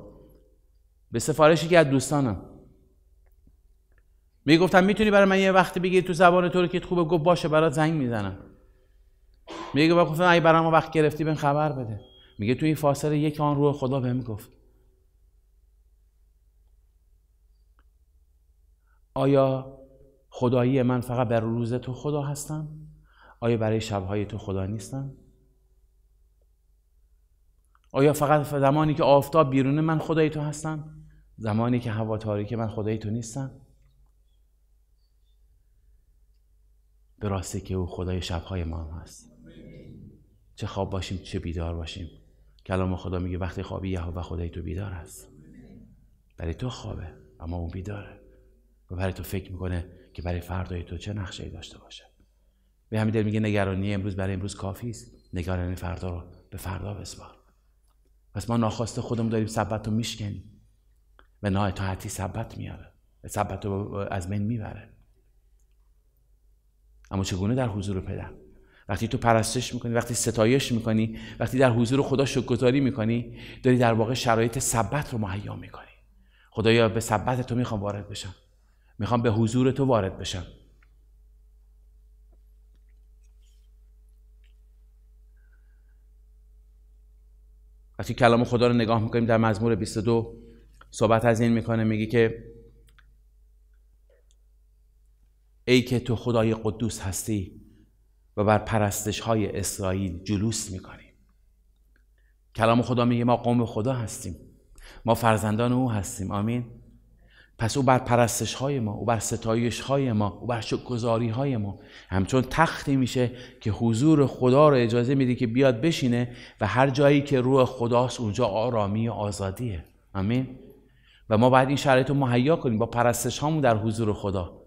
به سفارشی که از دوستانم گفتم میتونی برای من یه وقتی بگیری تو زبان ترکیت خوبه گفت باشه برات زنگ میزنم میگه با گفتم ای برام وقت گرفتی بهم خبر بده میگه تو این فاصله یک آن روح خدا بهم گفت آیا خدایی من فقط بر روز تو خدا هستم؟ آیا برای شبهای تو خدا نیستم؟ آیا فقط زمانی که آفتاب بیرون من خدای تو هستم؟ زمانی که هوا تاریک من خدای تو نیستم؟ به راستی که او خدای شبهای ما هم هست چه خواب باشیم چه بیدار باشیم کلام خدا میگه وقتی خوابی و خدای تو بیدار است برای تو خوابه اما اون بیداره و برای تو فکر میکنه که برای فردای تو چه نقشه داشته باشه به همین دل میگه نگرانی امروز برای امروز کافی است نگرانی فردا رو به فردا بسپار پس ما ناخواسته خودمون داریم سبت رو میشکنیم و حتی سبت میاره سبت رو از من میبره اما چگونه در حضور پدر وقتی تو پرستش میکنی وقتی ستایش میکنی وقتی در حضور خدا شکرگزاری میکنی داری در واقع شرایط سبت رو مهیا میکنی خدایا به سبت تو میخوام وارد بشم میخوام به حضور تو وارد بشم وقتی کلام خدا رو نگاه میکنیم در مزمور 22 صحبت از این میکنه میگه که ای که تو خدای قدوس هستی و بر پرستش های اسرائیل جلوس میکنی کلام خدا میگه ما قوم خدا هستیم ما فرزندان او هستیم آمین پس او بر پرستش های ما او بر ستایش های ما او بر شکرگزاری های ما همچون تختی میشه که حضور خدا رو اجازه میده که بیاد بشینه و هر جایی که روح خداست اونجا آرامی و آزادیه آمین و ما باید این شرایط رو مهیا کنیم با پرستش هامون در حضور خدا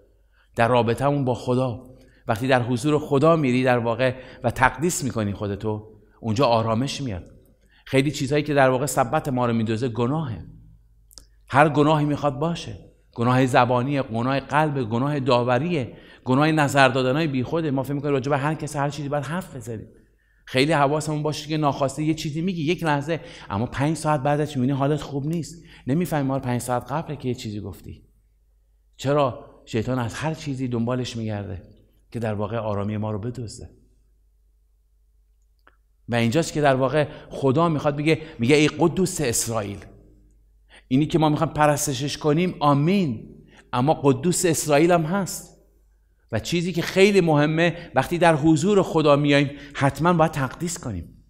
در اون با خدا وقتی در حضور خدا میری در واقع و تقدیس میکنی خودتو اونجا آرامش میاد خیلی چیزهایی که در واقع ثبت ما رو میدوزه گناهه هر گناهی میخواد باشه گناه زبانی گناه قلب گناه داوریه گناه نظر دادنای بیخوده ما فکر میکنیم راجع به هر کس هر چیزی باید حرف بزنیم خیلی حواسمون باشه که ناخواسته یه چیزی میگی یک لحظه اما پنج ساعت بعدش میبینی حالت خوب نیست نمیفهمی ما پنج ساعت قبله که یه چیزی گفتی چرا شیطان از هر چیزی دنبالش میگرده که در واقع آرامی ما رو بدوزه و اینجاست که در واقع خدا میخواد بگه میگه ای قدوس اسرائیل اینی که ما میخوایم پرستشش کنیم آمین اما قدوس اسرائیل هم هست و چیزی که خیلی مهمه وقتی در حضور خدا میاییم حتما باید تقدیس کنیم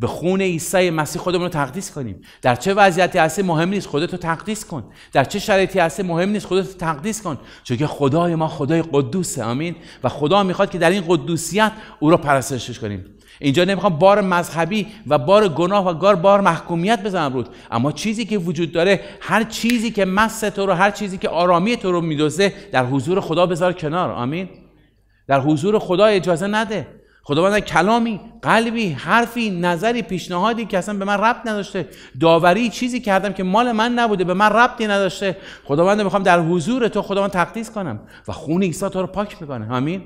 به خون عیسی مسیح خودمون رو تقدیس کنیم در چه وضعیتی هستی مهم نیست خودت رو تقدیس کن در چه شرایطی هستی مهم نیست خودت رو تقدیس کن چون که خدای ما خدای قدوسه آمین و خدا میخواد که در این قدوسیت او رو پرستشش کنیم اینجا نمیخوام بار مذهبی و بار گناه و گار بار محکومیت بزنم رود اما چیزی که وجود داره هر چیزی که مس تو رو هر چیزی که آرامی تو رو میدوزه در حضور خدا بذار کنار آمین در حضور خدا اجازه نده خداوند کلامی قلبی حرفی نظری پیشنهادی که اصلا به من ربط نداشته داوری چیزی کردم که مال من نبوده به من ربطی نداشته خداوند میخوام در حضور تو خداوند تقدیس کنم و خون عیسی تو رو پاک میکنه همین.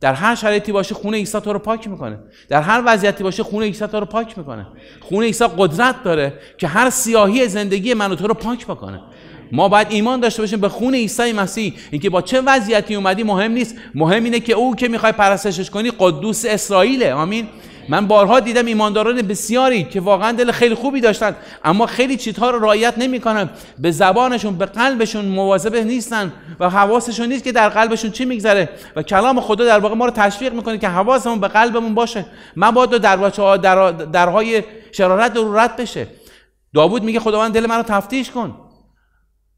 در هر شرایطی باشه خون عیسی تو رو پاک میکنه در هر وضعیتی باشه خون عیسی تو رو پاک میکنه خون عیسی قدرت داره که هر سیاهی زندگی منو تو رو پاک بکنه ما باید ایمان داشته باشیم به خون عیسی مسیح اینکه با چه وضعیتی اومدی مهم نیست مهم اینه که او که میخوای پرستشش کنی قدوس اسرائیله آمین من بارها دیدم ایمانداران بسیاری که واقعا دل خیلی خوبی داشتن اما خیلی چیزها رو رعایت نمیکنن به زبانشون به قلبشون مواظبه نیستن و حواسشون نیست که در قلبشون چی میگذره و کلام خدا در واقع ما رو تشویق میکنه که حواسمون به قلبمون باشه مبادا در درهای شرارت رو رد بشه داوود میگه خداوند دل من رو تفتیش کن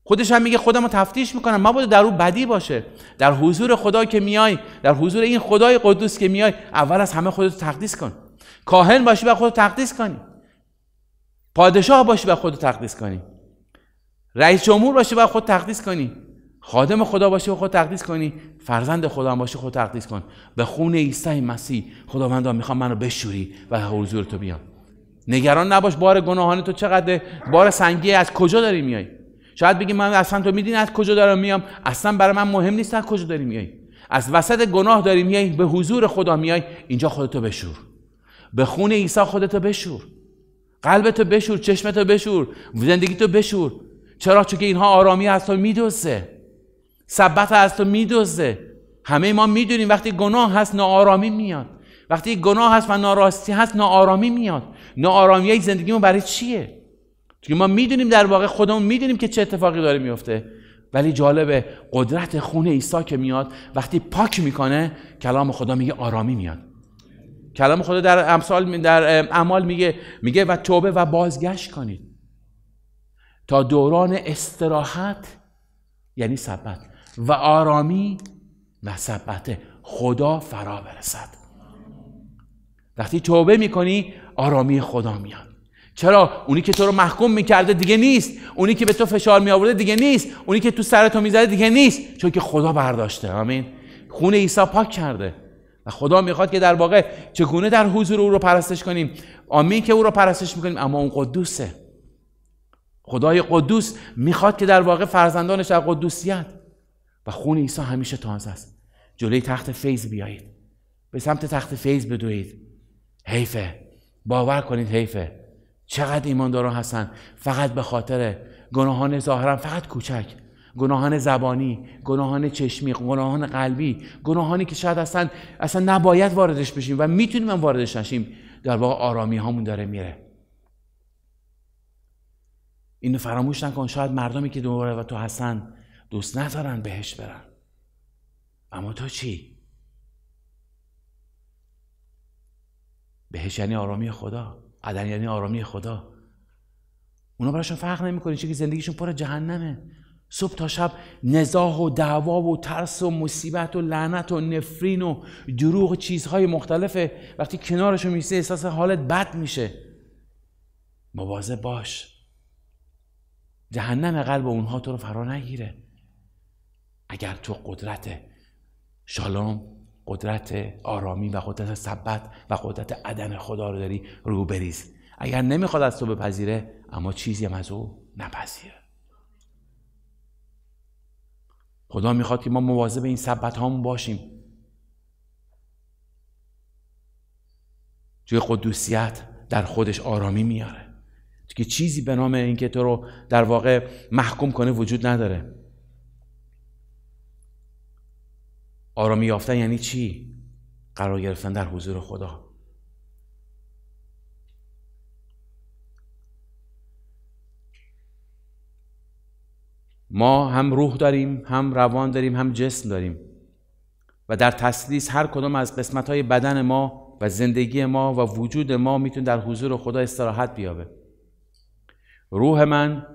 خودش هم میگه خودم رو تفتیش میکنم مبادا در او بدی باشه در حضور خدا که میای در حضور این خدای قدوس که میای اول از همه خودت تقدیس کن کاهن باشی و خودت تقدیس کنی پادشاه باشی و خودت تقدیس کنی رئیس جمهور باشی و خود تقدیس کنی خادم خدا باشی و خود تقدیس کنی فرزند خدا باشی خود تقدیس کن به خون عیسی مسیح خداوندا میخوام منو بشوری و حضور تو بیام نگران نباش بار گناهان تو چقدر بار سنگی از کجا داری میای شاید بگی من اصلا تو میدین از کجا دارم میام اصلا برای من مهم نیست از کجا داری میای از وسط گناه داری میای به حضور خدا میای اینجا خودتو بشور به خون عیسی خودتو بشور قلبتو بشور چشمتو بشور زندگیتو بشور چرا چون که اینها آرامی از تو میدوزه ثبت از تو میدوزه همه ما میدونیم وقتی گناه هست ناآرامی میاد وقتی گناه هست و ناراستی هست ناآرامی میاد ناآرامی زندگیمون برای چیه چون ما میدونیم در واقع خودمون میدونیم که چه اتفاقی داره میفته ولی جالبه قدرت خون عیسی که میاد وقتی پاک میکنه کلام خدا میگه آرامی میاد کلام خدا در امثال در اعمال میگه میگه و توبه و بازگشت کنید تا دوران استراحت یعنی سبت و آرامی و سبت خدا فرا برسد وقتی توبه میکنی آرامی خدا میاد چرا اونی که تو رو محکوم میکرده دیگه نیست اونی که به تو فشار می آورده دیگه نیست اونی که تو سر تو میزده دیگه نیست چون که خدا برداشته آمین خون عیسی پاک کرده و خدا میخواد که در واقع چگونه در حضور او رو پرستش کنیم آمین که او رو پرستش میکنیم اما اون قدوسه خدای قدوس میخواد که در واقع فرزندانش در قدوسیت و خون عیسی همیشه تازه است جلوی تخت فیض بیایید به سمت تخت فیض بدوید حیفه باور کنید حیفه چقدر ایمانداران هستن فقط به خاطر گناهان ظاهرا فقط کوچک گناهان زبانی گناهان چشمی گناهان قلبی گناهانی که شاید اصلا اصلا نباید واردش بشیم و میتونیم هم واردش نشیم در واقع آرامی هامون داره میره اینو فراموش نکن شاید مردمی که دوباره و تو هستن دوست ندارن بهش برن اما تو چی؟ بهش یعنی آرامی خدا عدن یعنی آرامی خدا اونا براشون فرق نمیکنه چون که زندگیشون پر جهنمه صبح تا شب نزاح و دعوا و ترس و مصیبت و لعنت و نفرین و دروغ چیزهای مختلفه وقتی کنارشون میسته احساس حالت بد میشه مواظب باش جهنم قلب اونها تو رو فرا نگیره اگر تو قدرت شالوم قدرت آرامی و قدرت ثبت و قدرت عدم خدا رو داری رو بریز اگر نمیخواد از تو بپذیره اما چیزی هم از او نپذیره خدا میخواد که ما به این ثبت هامون باشیم جوی قدوسیت در خودش آرامی میاره که چیزی به نام اینکه تو رو در واقع محکوم کنه وجود نداره آرامی یافتن یعنی چی؟ قرار گرفتن در حضور خدا ما هم روح داریم هم روان داریم هم جسم داریم و در تسلیس هر کدام از قسمت های بدن ما و زندگی ما و وجود ما میتونه در حضور خدا استراحت بیابه روح من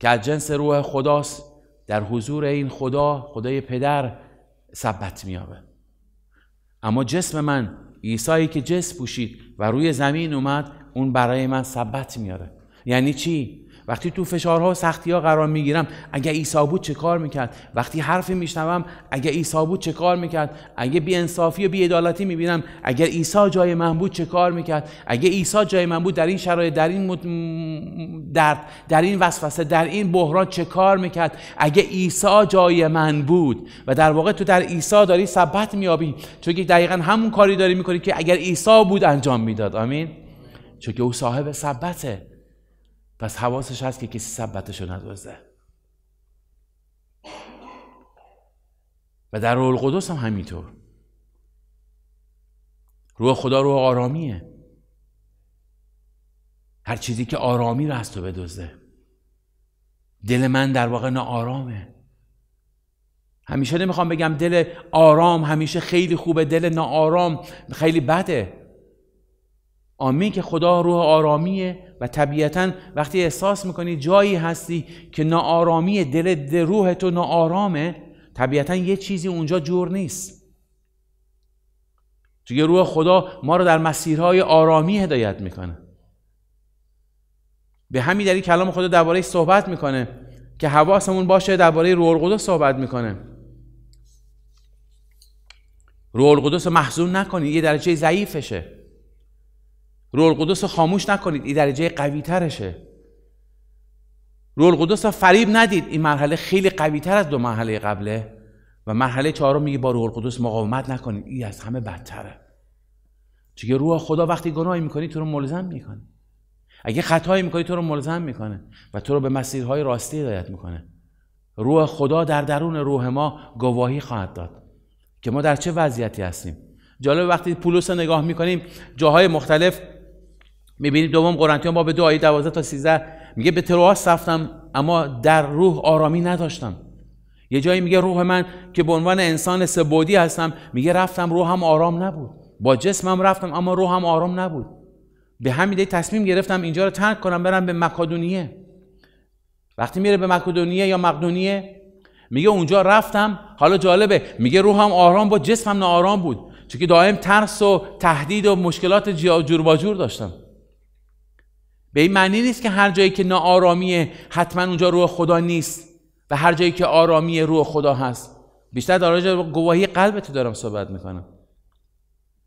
که از جنس روح خداست در حضور این خدا خدای پدر ثبت میابه اما جسم من عیسی که جسم پوشید و روی زمین اومد اون برای من ثبت میاره یعنی چی وقتی تو فشارها و سختیها قرار میگیرم اگه عیسی بود چه کار میکرد وقتی حرفی میشنوم اگه عیسی بود چه کار میکرد اگه بیانصافی و بیعدالتی میبینم اگر عیسی جای من بود چه کار میکرد اگه عیسی جای من بود در این شرایط در این مد... درد در این وسوسه در این بحران چه کار میکرد اگه عیسی جای من بود و در واقع تو در عیسی داری ثبت میابی چون که دقیقا همون کاری داری میکنی که اگر عیسی بود انجام میداد آمین چون که او صاحب ثبته پس حواسش هست که کسی ثبتش رو ندوزه و در روح القدس هم همینطور روح خدا روح آرامیه هر چیزی که آرامی رو از تو بدوزه دل من در واقع ناآرامه همیشه نمیخوام بگم دل آرام همیشه خیلی خوبه دل ناآرام خیلی بده آمین که خدا روح آرامیه و طبیعتا وقتی احساس میکنی جایی هستی که ناآرامی دل, روح تو ناآرامه طبیعتا یه چیزی اونجا جور نیست توی روح خدا ما رو در مسیرهای آرامی هدایت میکنه به همین دلیل کلام خدا درباره صحبت میکنه که حواسمون باشه درباره روح القدس صحبت میکنه روح القدس محزون نکنید یه درجه ضعیفشه روح القدس رو خاموش نکنید این درجه قوی ترشه روح القدس رو فریب ندید این مرحله خیلی قوی تر از دو مرحله قبله و مرحله چهارم میگه با روح القدس مقاومت نکنید این از همه بدتره چون روح خدا وقتی گناهی میکنی تو رو ملزم میکنه اگه خطایی میکنی تو رو ملزم میکنه و تو رو به مسیرهای راستی هدایت میکنه روح خدا در درون روح ما گواهی خواهد داد که ما در چه وضعیتی هستیم جالب وقتی پولس نگاه میکنیم جاهای مختلف میبینید دوم قرنتیان باب دو آیه 12 تا 13 میگه به تروآس رفتم اما در روح آرامی نداشتم یه جایی میگه روح من که به عنوان انسان سبودی هستم میگه رفتم روحم آرام نبود با جسمم رفتم اما روحم آرام نبود به همین تصمیم گرفتم اینجا رو ترک کنم برم به مکادونیه وقتی میره به مکدونیه یا مقدونیه میگه اونجا رفتم حالا جالبه میگه روحم آرام با جسمم ناآرام بود چون که دائم ترس و تهدید و مشکلات جور داشتم به این معنی نیست که هر جایی که ناآرامیه حتما اونجا روح خدا نیست و هر جایی که آرامیه روح خدا هست بیشتر در گواهی تو دارم صحبت میکنم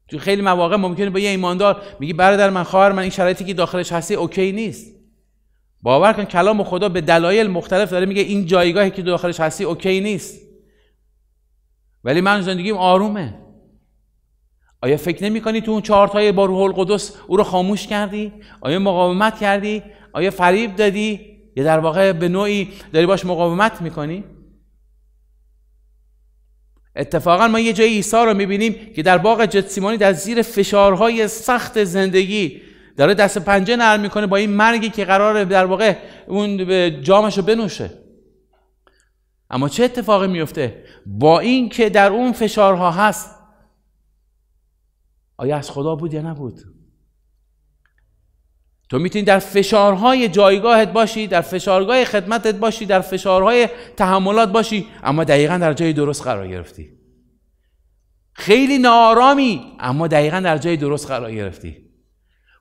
تو خیلی مواقع ممکنه با یه ایماندار میگی برادر من خواهر من این شرایطی که داخلش هستی اوکی نیست باور کن کلام خدا به دلایل مختلف داره میگه این جایگاهی که داخلش هستی اوکی نیست ولی من زندگیم آرومه آیا فکر نمی کنی تو اون چهارتای با روح القدس او رو خاموش کردی؟ آیا مقاومت کردی؟ آیا فریب دادی؟ یا در واقع به نوعی داری باش مقاومت میکنی؟ اتفاقا ما یه جای عیسی رو میبینیم که در باغ جتسیمانی در زیر فشارهای سخت زندگی داره دست پنجه نرم میکنه با این مرگی که قراره در واقع اون جامش رو بنوشه اما چه اتفاقی میفته با این که در اون فشارها هست آیا از خدا بود یا نبود تو میتونی در فشارهای جایگاهت باشی در فشارگاه خدمتت باشی در فشارهای تحملات باشی اما دقیقا در جای درست قرار گرفتی خیلی ناآرامی اما دقیقا در جای درست قرار گرفتی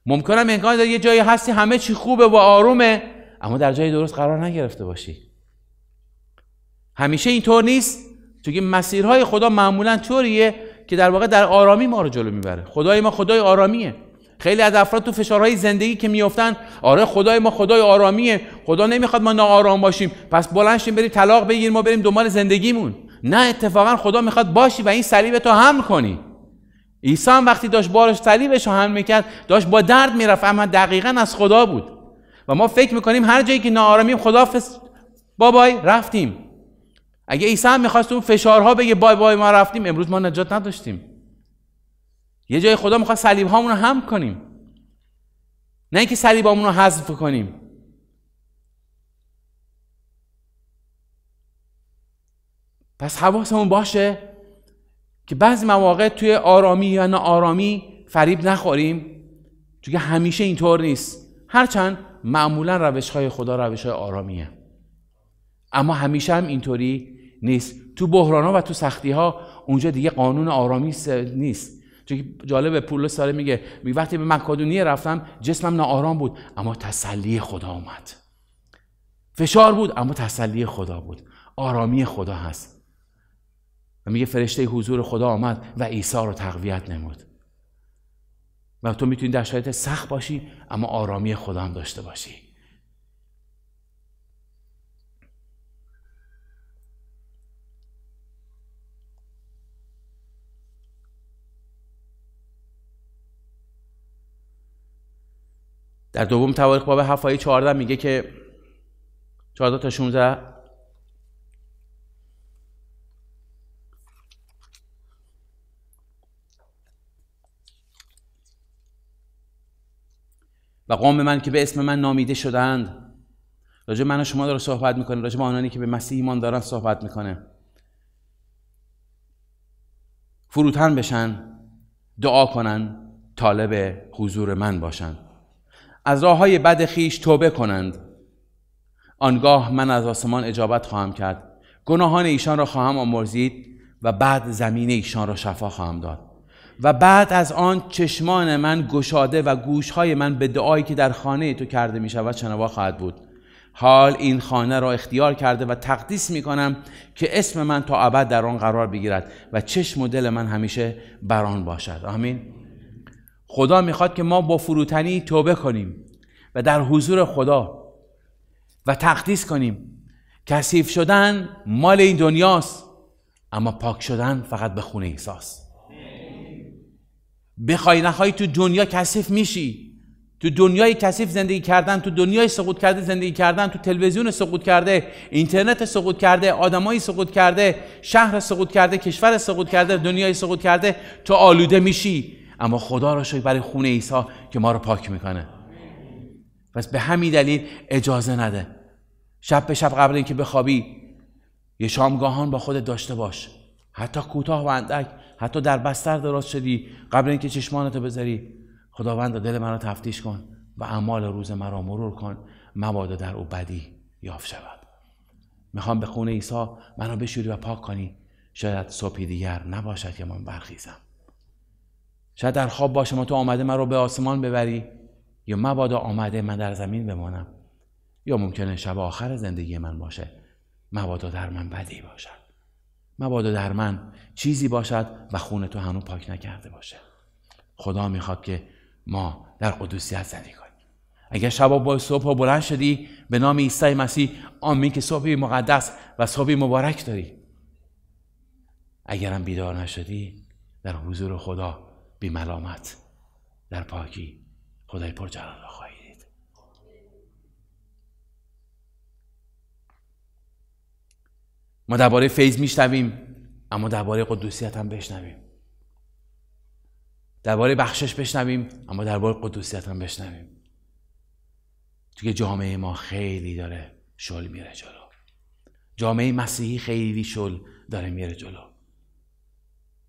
ممکنم امکان در یه جایی هستی همه چی خوبه و آرومه اما در جای درست قرار نگرفته باشی همیشه اینطور نیست چون مسیرهای خدا معمولا طوریه که در واقع در آرامی ما رو جلو میبره خدای ما خدای آرامیه خیلی از افراد تو فشارهای زندگی که میافتن آره خدای ما خدای آرامیه خدا نمیخواد ما ناآرام باشیم پس بلند شیم بریم طلاق بگیریم ما بریم دنبال زندگیمون نه اتفاقا خدا میخواد باشی و این صلیب تو هم کنی عیسی هم وقتی داشت بارش صلیبش رو حمل میکرد داشت با درد میرفت اما دقیقا از خدا بود و ما فکر میکنیم هر جایی که ناآرامیم خدا بابای رفتیم اگه عیسی هم میخواست اون فشارها بگه بای بای ما رفتیم امروز ما نجات نداشتیم یه جای خدا میخواد صلیب هامون رو هم کنیم نه اینکه صلیب رو حذف کنیم پس حواسمون باشه که بعضی مواقع توی آرامی یا نه آرامی فریب نخوریم چون همیشه اینطور نیست هرچند معمولا روش های خدا روش های آرامیه اما همیشه هم اینطوری نیست تو بحران ها و تو سختی ها اونجا دیگه قانون آرامی نیست چون جالب پولس داره میگه وقتی به مکادونیه رفتم جسمم ناآرام بود اما تسلی خدا اومد فشار بود اما تسلی خدا بود آرامی خدا هست و میگه فرشته حضور خدا آمد و عیسی رو تقویت نمود و تو میتونی در شرایط سخت باشی اما آرامی خدا هم داشته باشی در دوم تواریخ باب 7 آیه 14 میگه که 14 تا 16 و قوم من که به اسم من نامیده شدند راجع من و شما داره صحبت میکنه راجع به آنانی که به مسیح ایمان دارن صحبت میکنه فروتن بشن دعا کنن طالب حضور من باشن از راه های بد خیش توبه کنند آنگاه من از آسمان اجابت خواهم کرد گناهان ایشان را خواهم آمرزید و بعد زمین ایشان را شفا خواهم داد و بعد از آن چشمان من گشاده و گوشهای من به دعایی که در خانه تو کرده می شود شنوا خواهد بود حال این خانه را اختیار کرده و تقدیس می کنم که اسم من تا ابد در آن قرار بگیرد و چشم و دل من همیشه بر آن باشد آمین خدا میخواد که ما با فروتنی توبه کنیم و در حضور خدا و تقدیس کنیم کثیف شدن مال این دنیاست اما پاک شدن فقط به خونه احساس بخوای نخوای تو دنیا کثیف میشی تو دنیای کسیف زندگی کردن تو دنیای سقوط کرده زندگی کردن تو تلویزیون سقوط کرده اینترنت سقوط کرده آدمایی سقوط کرده شهر سقوط کرده کشور سقوط کرده دنیای سقوط کرده تو آلوده میشی اما خدا را شکر برای خون عیسی که ما رو پاک میکنه پس به همین دلیل اجازه نده شب به شب قبل اینکه بخوابی یه شامگاهان با خودت داشته باش حتی کوتاه و اندک حتی در بستر درست شدی قبل اینکه چشمانتو بذاری خداوند دل را تفتیش کن و اعمال روز مرا مرور کن مبادا در او بدی یافت شود میخوام به خون عیسی منو بشوری و پاک کنی شاید صبحی دیگر نباشد که من برخیزم شاید در خواب باشه ما تو آمده من رو به آسمان ببری یا مبادا آمده من در زمین بمانم یا ممکنه شب آخر زندگی من باشه مبادا در من بدی باشد مبادا در من چیزی باشد و خون تو هنوز پاک نکرده باشه خدا میخواد که ما در قدوسیت زندگی کنیم اگر شب با صبح بلند شدی به نام عیسی مسیح آمین که صبحی مقدس و صبحی مبارک داری اگرم بیدار نشدی در حضور خدا بی ملامت در پاکی خدای پرجلال را خواهید دید ما درباره فیض میشنویم اما درباره قدوسیت هم بشنویم درباره بخشش بشنویم اما درباره قدوسیت هم بشنویم توی جامعه ما خیلی داره شل میره جلو جامعه مسیحی خیلی شل داره میره جلو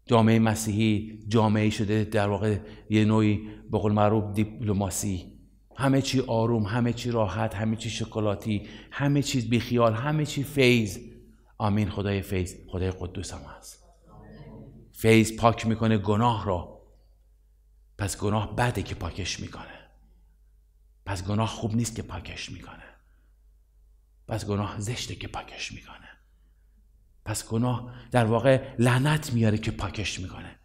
جامعه مسیحی جامعه شده در واقع یه نوعی به قول معروف دیپلماسی همه چی آروم همه چی راحت همه چی شکلاتی همه چیز بیخیال همه چی فیض آمین خدای فیض خدای قدوس هم هست فیض پاک میکنه گناه را پس گناه بده که پاکش میکنه پس گناه خوب نیست که پاکش میکنه پس گناه زشته که پاکش میکنه پس گناه در واقع لعنت میاره که پاکش میکنه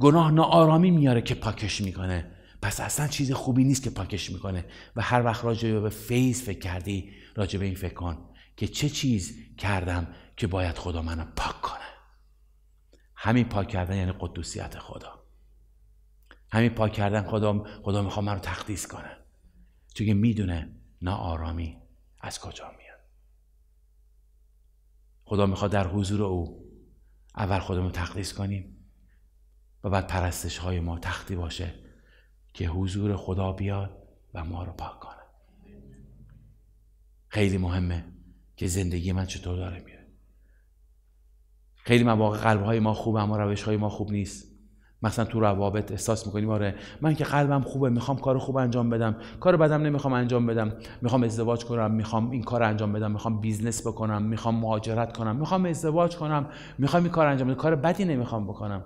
گناه ناآرامی میاره که پاکش میکنه پس اصلا چیز خوبی نیست که پاکش میکنه و هر وقت راجع به فیض فکر کردی راجع به این فکر کن که چه چیز کردم که باید خدا منو پاک کنه همین پاک کردن یعنی قدوسیت خدا همین پاک کردن خدا خدا میخواد من رو تقدیس کنه چون میدونه ناآرامی از کجا میاد خدا میخواد در حضور او اول خودمون تقدیس کنیم و بعد پرستش های ما تختی باشه که حضور خدا بیاد و ما رو پاک کنه خیلی مهمه که زندگی من چطور داره میره خیلی مواقع های ما خوب اما روش های ما خوب نیست مثلا تو روابط احساس میکنیم آره من که قلبم خوبه میخوام کار خوب انجام بدم کار بدم نمیخوام انجام بدم میخوام ازدواج کنم میخوام این کار انجام بدم میخوام بیزنس بکنم میخوام مهاجرت کنم میخوام ازدواج کنم میخوام این کار انجام بدم کار بدی نمیخوام بکنم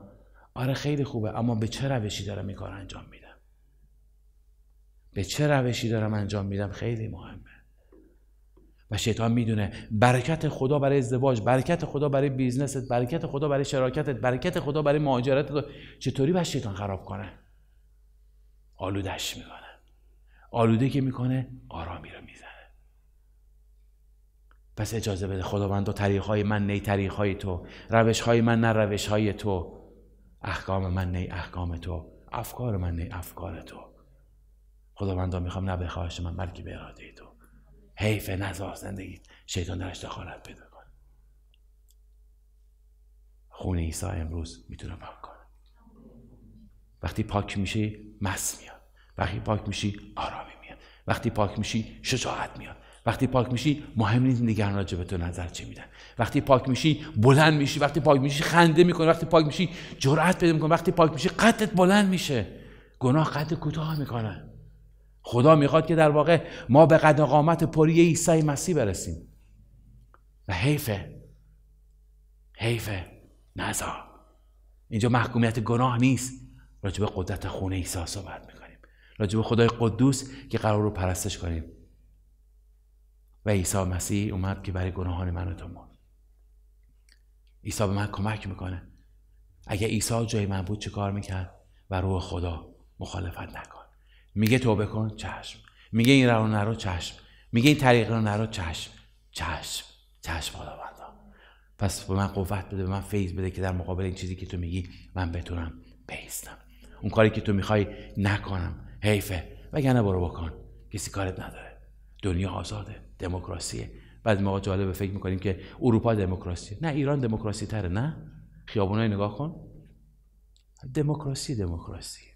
آره خیلی خوبه اما به چه روشی دارم این کار انجام میدم به چه روشی دارم انجام میدم خیلی مهمه و شیطان میدونه برکت خدا برای ازدواج برکت خدا برای بیزنست برکت خدا برای شراکتت برکت خدا برای مهاجرتت چطوری بس شیطان خراب کنه آلودش میکنه آلوده که میکنه آرامی رو میزنه پس اجازه بده خداوند تو طریق های من نی طریق تو روش های من نه روش های تو احکام من نی احکام تو افکار من نی افکار تو خداوندا میخوام نه به خواهش من بلکه به اراده تو حیف نذار زندگی شیطان درش دخالت پیدا کنه خون عیسی امروز میتونه پاک کنه وقتی پاک میشه مس میاد وقتی پاک میشی آرامی میاد وقتی پاک میشی شجاعت میاد وقتی پاک میشی مهم نیست دیگران راجع به تو نظر چه میدن وقتی پاک میشی بلند میشی وقتی پاک میشی خنده میکنی وقتی پاک میشی جرأت پیدا میکنی وقتی پاک میشی قدت بلند میشه گناه قد کوتاه میکنه خدا میخواد که در واقع ما به قد قامت پری عیسی مسیح برسیم و حیفه حیفه نزا اینجا محکومیت گناه نیست راجب قدرت خون عیسی صحبت میکنیم راجب خدای قدوس که قرار رو پرستش کنیم و عیسی مسیح اومد که برای گناهان من و تو مرد عیسی به من کمک میکنه اگه عیسی جای من بود چه کار میکرد و روح خدا مخالفت نکن میگه توبه کن چشم میگه این رو نرو چشم میگه این طریق رو نرو چشم چشم چشم خداوندا پس به من قوت بده به من فیض بده که در مقابل این چیزی که تو میگی من بتونم بیستم اون کاری که تو میخوای نکنم حیفه وگرنه برو بکن کسی کارت نداره دنیا آزاده دموکراسیه بعد ما جالب فکر میکنیم که اروپا دموکراسی نه ایران دموکراسی تره نه خیابونای نگاه کن دموکراسی دموکراسی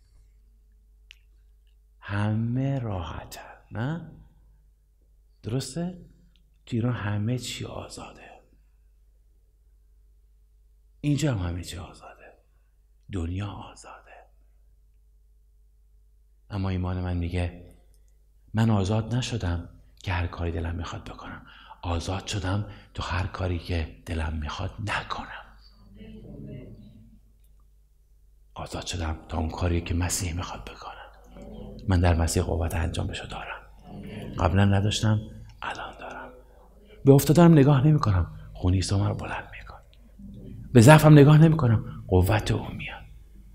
همه راحت نه درسته تو ایران همه چی آزاده اینجا هم همه چی آزاده دنیا آزاده اما ایمان من میگه من آزاد نشدم که هر کاری دلم میخواد بکنم آزاد شدم تو هر کاری که دلم میخواد نکنم آزاد شدم تا اون کاری که مسیح میخواد بکنم من در مسیح قوت انجام بشو دارم قبلا نداشتم الان دارم به افتادارم نگاه نمی کنم خونیسا من رو بلند میکن به ضعفم نگاه نمی کنم قوت او میاد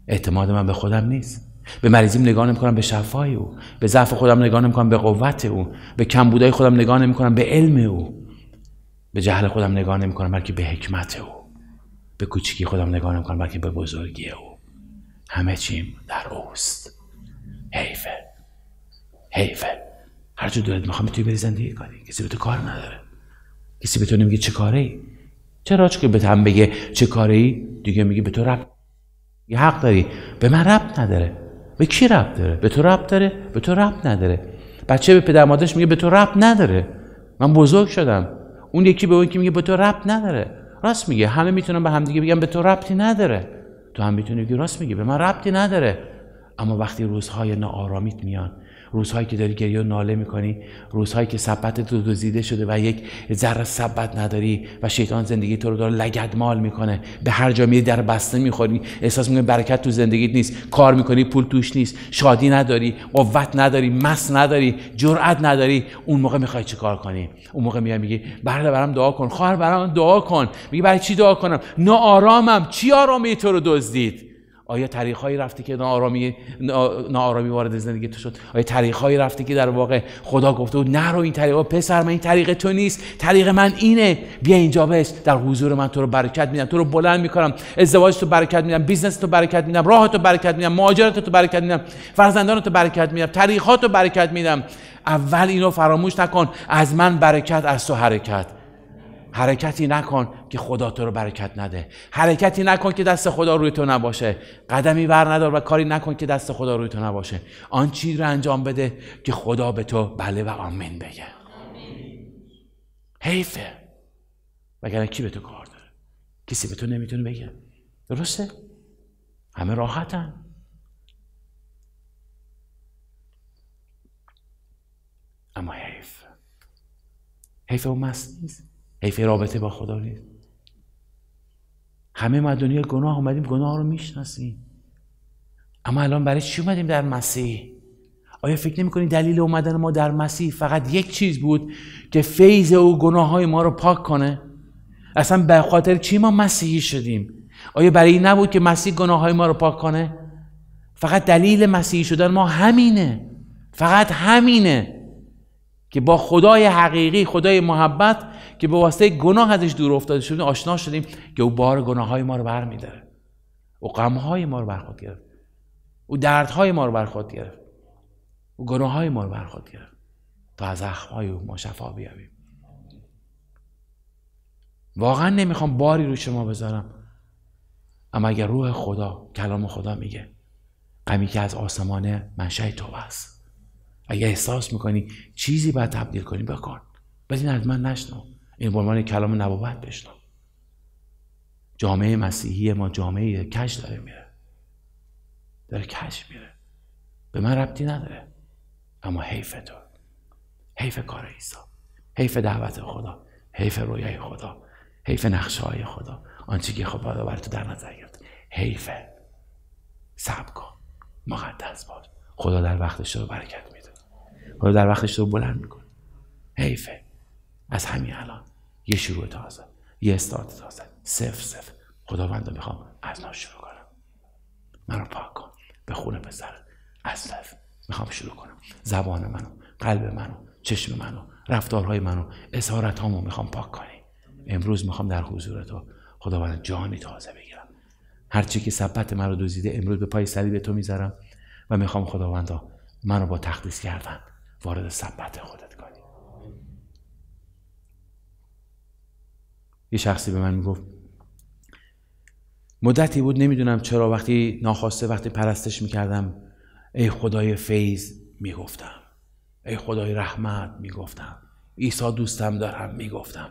اعتماد من به خودم نیست به مریضیم نگاه نمی کنم به شفای او به ضعف خودم نگاه نمی کنم به قوت او به کمبودای خودم نگاه نمی کنم به علم او به جهل خودم نگاه نمی کنم بلکه به حکمت او به کوچکی خودم نگاه کنم بلکه به بزرگی او همه چیم در اوست حیفه حیفه هر جو میخوام توی بری زندگی کنی کسی به تو کار نداره کسی به تو نمیگه چه کاره ای چرا که به هم بگه چه کاره ای دیگه میگه به تو رب یه حق داری به من رب نداره به کی رب داره به تو رب داره به تو رب نداره بچه به پدر مادرش میگه به تو رب نداره من بزرگ شدم اون یکی به اون که میگه به تو رب نداره راست میگه همه میتونن به همدیگه بگن به تو ربطی نداره تو هم میتونی بگی راست میگه. به من ربطی نداره اما وقتی روزهای ناآرامیت میان روزهایی که داری گریه و ناله میکنی روزهایی که سبت تو دزدیده شده و یک ذره ثبت نداری و شیطان زندگی تو رو داره مال میکنه به هر جا میری در بسته میخوری احساس میکنی برکت تو زندگیت نیست کار میکنی پول توش نیست شادی نداری قوت نداری مس نداری جرأت نداری اون موقع میخوای کار کنی اون موقع میای میگی برادر بله برام دعا کن خواهر برام دعا کن میگه برای چی دعا کنم ناآرامم چی آرامی تو رو دزدید آیا طریقهایی رفتی که نا نارامی وارد زندگی تو شد آیا طریقهایی رفتی که در واقع خدا گفته بود رو این طریق پسر من این طریق تو نیست طریق من اینه بیا اینجا بش در حضور من تو رو برکت میدم تو رو بلند میکنم ازدواج تو برکت میدم بیزنس تو برکت میدم راه تو برکت میدم مهاجرت تو برکت میدم فرزندان تو برکت میدم طریقات تو برکت میدم اول اینو فراموش نکن از من برکت از تو حرکت حرکتی نکن که خدا تو رو برکت نده حرکتی نکن که دست خدا روی تو نباشه قدمی بر ندار و کاری نکن که دست خدا روی تو نباشه آن چی رو انجام بده که خدا به تو بله و آمین بگه حیفه وگرنه کی به تو کار داره کسی به تو نمیتونه بگه درسته همه راحتن اما حیف حیف اون مست نیست حیف رابطه با خدا نیست همه ما دنیا گناه اومدیم گناه رو میشناسیم اما الان برای چی اومدیم در مسیح آیا فکر نمی دلیل اومدن ما در مسیح فقط یک چیز بود که فیض او گناه های ما رو پاک کنه اصلا به خاطر چی ما مسیحی شدیم آیا برای این نبود که مسیح گناه های ما رو پاک کنه فقط دلیل مسیحی شدن ما همینه فقط همینه که با خدای حقیقی خدای محبت که به واسطه گناه ازش دور افتاده شدیم آشنا شدیم که او بار گناه های ما رو بر میداره او غم های ما رو بر خود گرفت او درد های ما رو بر خود گرفت او گناه های ما رو بر خود گرفت تا از زخم های او ما شفا بیابیم واقعا نمیخوام باری روی شما بذارم اما اگر روح خدا کلام خدا میگه قمی که از آسمانه منشه تو است اگر احساس میکنی چیزی باید تبدیل کنی بکن بدین از من نشنو این به کلام نبوت بشنم جامعه مسیحی ما جامعه کش داره میره داره کش میره به من ربطی نداره اما حیف تو حیف کار ایسا حیف دعوت خدا حیف رویای خدا حیف نقشه های خدا آنچه که خدا خب بر تو در نظر گرفت حیف کن مقدس باش خدا در وقتش رو برکت میده خدا در وقتش رو بلند میکن حیف از همین الان یه شروع تازه یه استارت تازه سف سف خداوند رو میخوام از نو شروع کنم منو پاک کن به خون پسر از سف میخوام شروع کنم زبان منو قلب منو چشم منو رفتارهای منو همو میخوام پاک کنی امروز میخوام در حضور تو خداوند جانی تازه بگیرم هرچی که ثبت من رو دوزیده امروز به پای صلیب تو میذارم و میخوام خداوندا منو با تقدیس کردن وارد ثبت خودت یه شخصی به من میگفت مدتی بود نمیدونم چرا وقتی ناخواسته وقتی پرستش میکردم ای خدای فیض میگفتم ای خدای رحمت میگفتم ایسا دوستم دارم میگفتم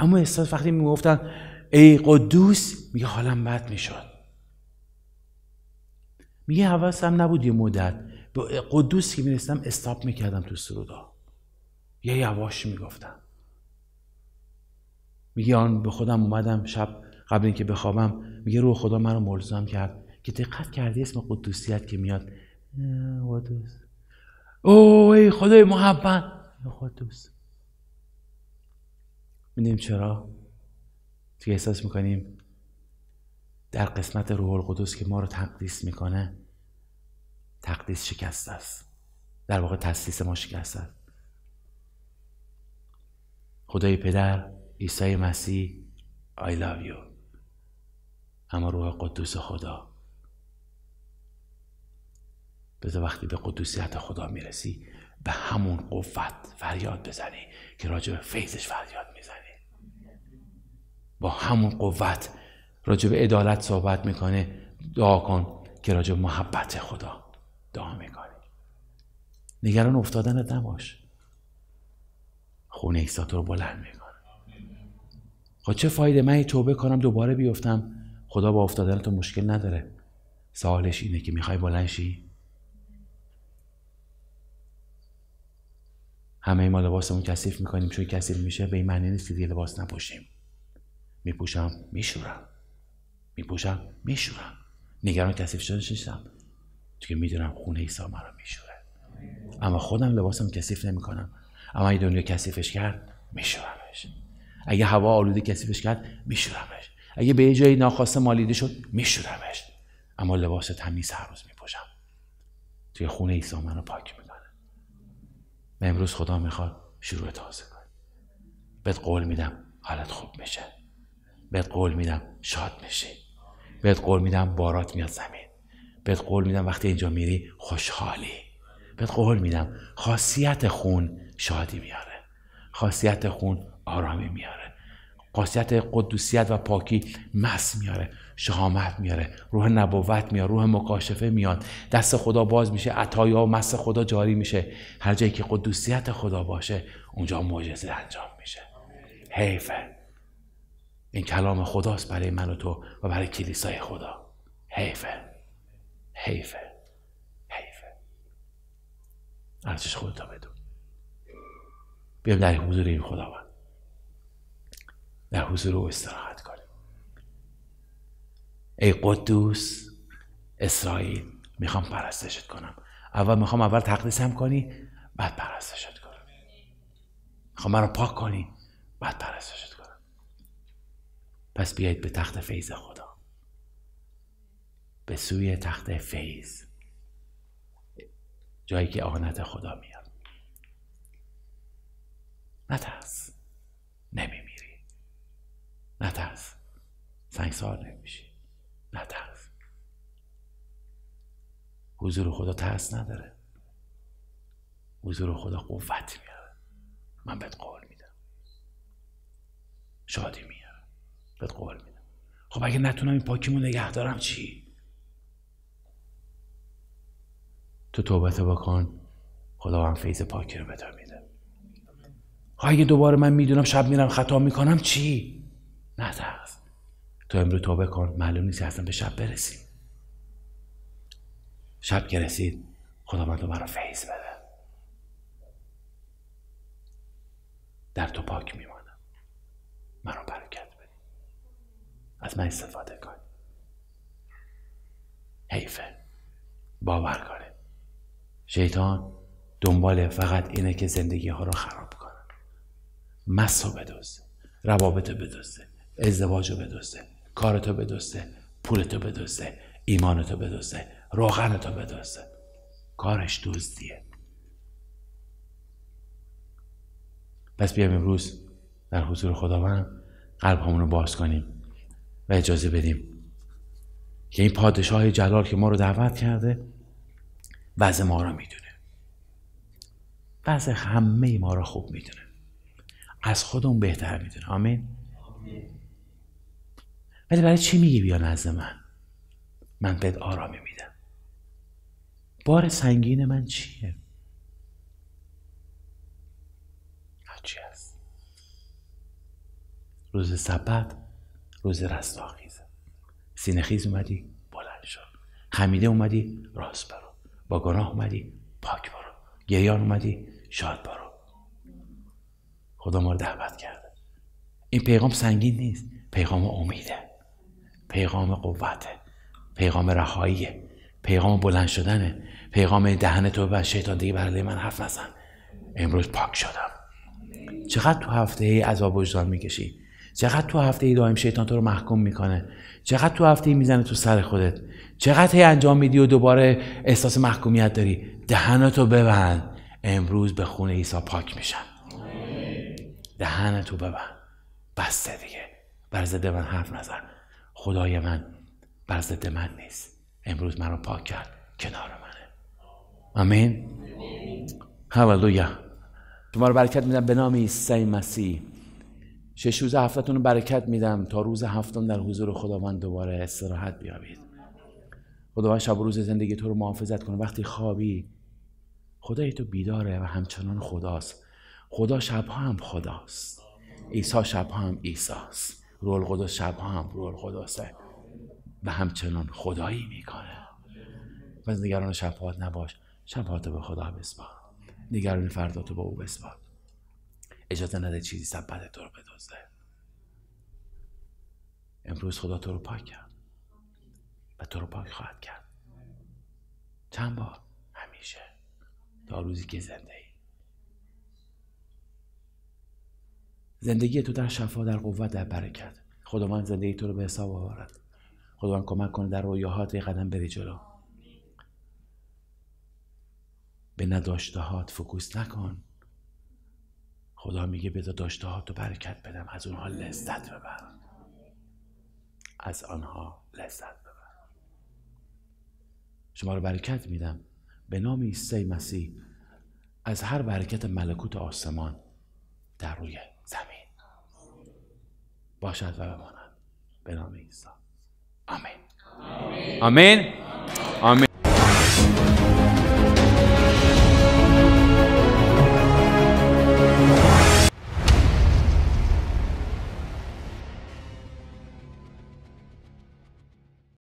اما احساس وقتی میگفتن ای قدوس میگه حالم بد میشد میگه حواسم نبود یه مدت به قدوس که میرسیدم استاپ میکردم تو سرودا یه یواش میگفتم میگه آن به خودم اومدم شب قبل اینکه بخوابم میگه روح خدا منو ملزم کرد که دقت کردی اسم قدوسیت که میاد قدوس او ای خدای محبت قدوس میدونیم چرا توی احساس میکنیم در قسمت روح القدس که ما رو تقدیس میکنه تقدیس شکست است در واقع تسلیس ما شکست است خدای پدر عیسی مسیح I love you اما روح قدوس خدا به وقتی به قدوسیت خدا میرسی به همون قوت فریاد بزنی که راجع به فیضش فریاد میزنی با همون قوت راجع به عدالت صحبت میکنه دعا کن که راجع به محبت خدا دعا میکنه. نگران افتادن نباش خونه ایسا تو رو بلند چه فایده من توبه کنم دوباره بیفتم خدا با افتادن تو مشکل نداره سوالش اینه که میخوای بلند شی همه ما لباسمون کثیف میکنیم چون کثیف میشه به این معنی نیست که لباس نپوشیم میپوشم میشورم میپوشم میشورم نگران کثیف شدنش نیستم چون که میدونم خونه عیسی مرا میشوره اما خودم لباسم کثیف نمیکنم اما این دنیا کثیفش کرد میشورمش اگه هوا آلوده بش کرد میشورمش اگه به یه جایی ناخواسته مالیده شد میشورمش اما لباس تمیز هر روز میپوشم توی خونه عیسی منو پاک میکنه و امروز خدا میخواد شروع تازه کنه بهت قول میدم حالت خوب میشه بهت قول میدم شاد میشی بهت قول میدم بارات میاد زمین بهت قول میدم وقتی اینجا میری خوشحالی بهت قول میدم خاصیت خون شادی میاره خاصیت خون آرامی میاره خاصیت قدوسیت و پاکی مس میاره شهامت میاره روح نبوت میاره روح مکاشفه میاد دست خدا باز میشه عطایا و مس خدا جاری میشه هر جایی که قدوسیت خدا باشه اونجا معجزه انجام میشه حیفه این کلام خداست برای من و تو و برای کلیسای خدا حیفه حیفه حیفه ارزش خودتا بدون بیام در حضور این خداوند در حضور او استراحت کنیم ای قدوس اسرائیل میخوام پرستشت کنم اول میخوام اول تقدیسم کنی بعد پرستشت کنم میخوام من رو پاک کنی بعد پرستشت کنم پس بیایید به تخت فیض خدا به سوی تخت فیض جایی که آنت خدا میاد نترس نمیم نترس سنگسار نمیشی ترس حضور خدا ترس نداره حضور خدا قوت میاره من بهت قول میدم شادی میاره بهت قول میدم خب اگه نتونم این پاکیمو نگه دارم چی تو توبت بکن خدا هم فیض پاکی رو بتا میده خب اگه دوباره من میدونم شب میرم خطا میکنم چی نترس تو امروز توبه کن معلوم نیست اصلا به شب برسیم شب که رسید خداوند تو رو فیض بده در تو پاک میمانم مرا برکت بده از من استفاده کن حیفه باور کنه شیطان دنبال فقط اینه که زندگی ها رو خراب کنه مسو بدوزه روابط بدوزه ازدواج رو بدوسته کارتو بدوسته پولتو بدوسته ایمانتو بدوسته روغنتو بدوسته کارش دزدیه پس بیایم امروز در حضور خداوند قلب رو باز کنیم و اجازه بدیم که این پادشاه جلال که ما رو دعوت کرده وضع ما رو میدونه وضع همه ما رو خوب میدونه از خودمون بهتر میدونه آمین ولی برای چی میگی بیا نزد من من بهت آرامی میدم بار سنگین من چیه هرچی هست روز سبت روز رستاخیزه سینخیز اومدی بلند شد خمیده اومدی راست برو با گناه اومدی پاک برو گریان اومدی شاد برو خدا ما رو دعوت کرده این پیغام سنگین نیست پیغام امیده پیغام قوته پیغام رهایی، پیغام بلند شدنه پیغام دهن تو شیطان دیگه برای من حرف نزن امروز پاک شدم چقدر تو هفته ای عذاب وجدان میکشی چقدر تو هفته ای دائم شیطان تو رو محکوم میکنه چقدر تو هفته ای میزنه تو سر خودت چقدر هی انجام میدی و دوباره احساس محکومیت داری دهنتو ببند امروز به خون عیسی پاک میشم دهنتو ببند بسته دیگه بر من حرف نزن خدای من بر ضد من نیست امروز من رو پاک کرد کنار منه آمین هللویا شما رو برکت میدم به نام عیسی مسیح شش روز هفتتون رو برکت میدم تا روز هفتم در حضور خداوند دوباره استراحت بیابید خداوند شب و روز زندگی تو رو محافظت کنه وقتی خوابی خدای تو بیداره و همچنان خداست خدا شبها هم خداست عیسی شبها هم عیساست رول خدا شبها هم رول خداسته و همچنان خدایی میکنه و نگران شبهات نباش شبهاتو به خدا بسپار نگران فرداتو به او بسپار اجازه نده چیزی سبت تو رو بدزده امروز خدا تو رو پاک کرد و تو رو پاک خواهد کرد چند بار همیشه تا روزی که زنده ای زندگی تو در شفا در قوت در برکت خداوند زندگی تو رو به حساب آورد خداوند کمک کنه در رویاهات قدم بری جلو به هات فکوس نکن خدا میگه بذار هات رو برکت بدم از اونها لذت ببر از آنها لذت ببر شما رو برکت میدم به نام عیسی مسیح از هر برکت ملکوت آسمان در رویه başa davamana. Ben amin. Amin. Amin. Amin.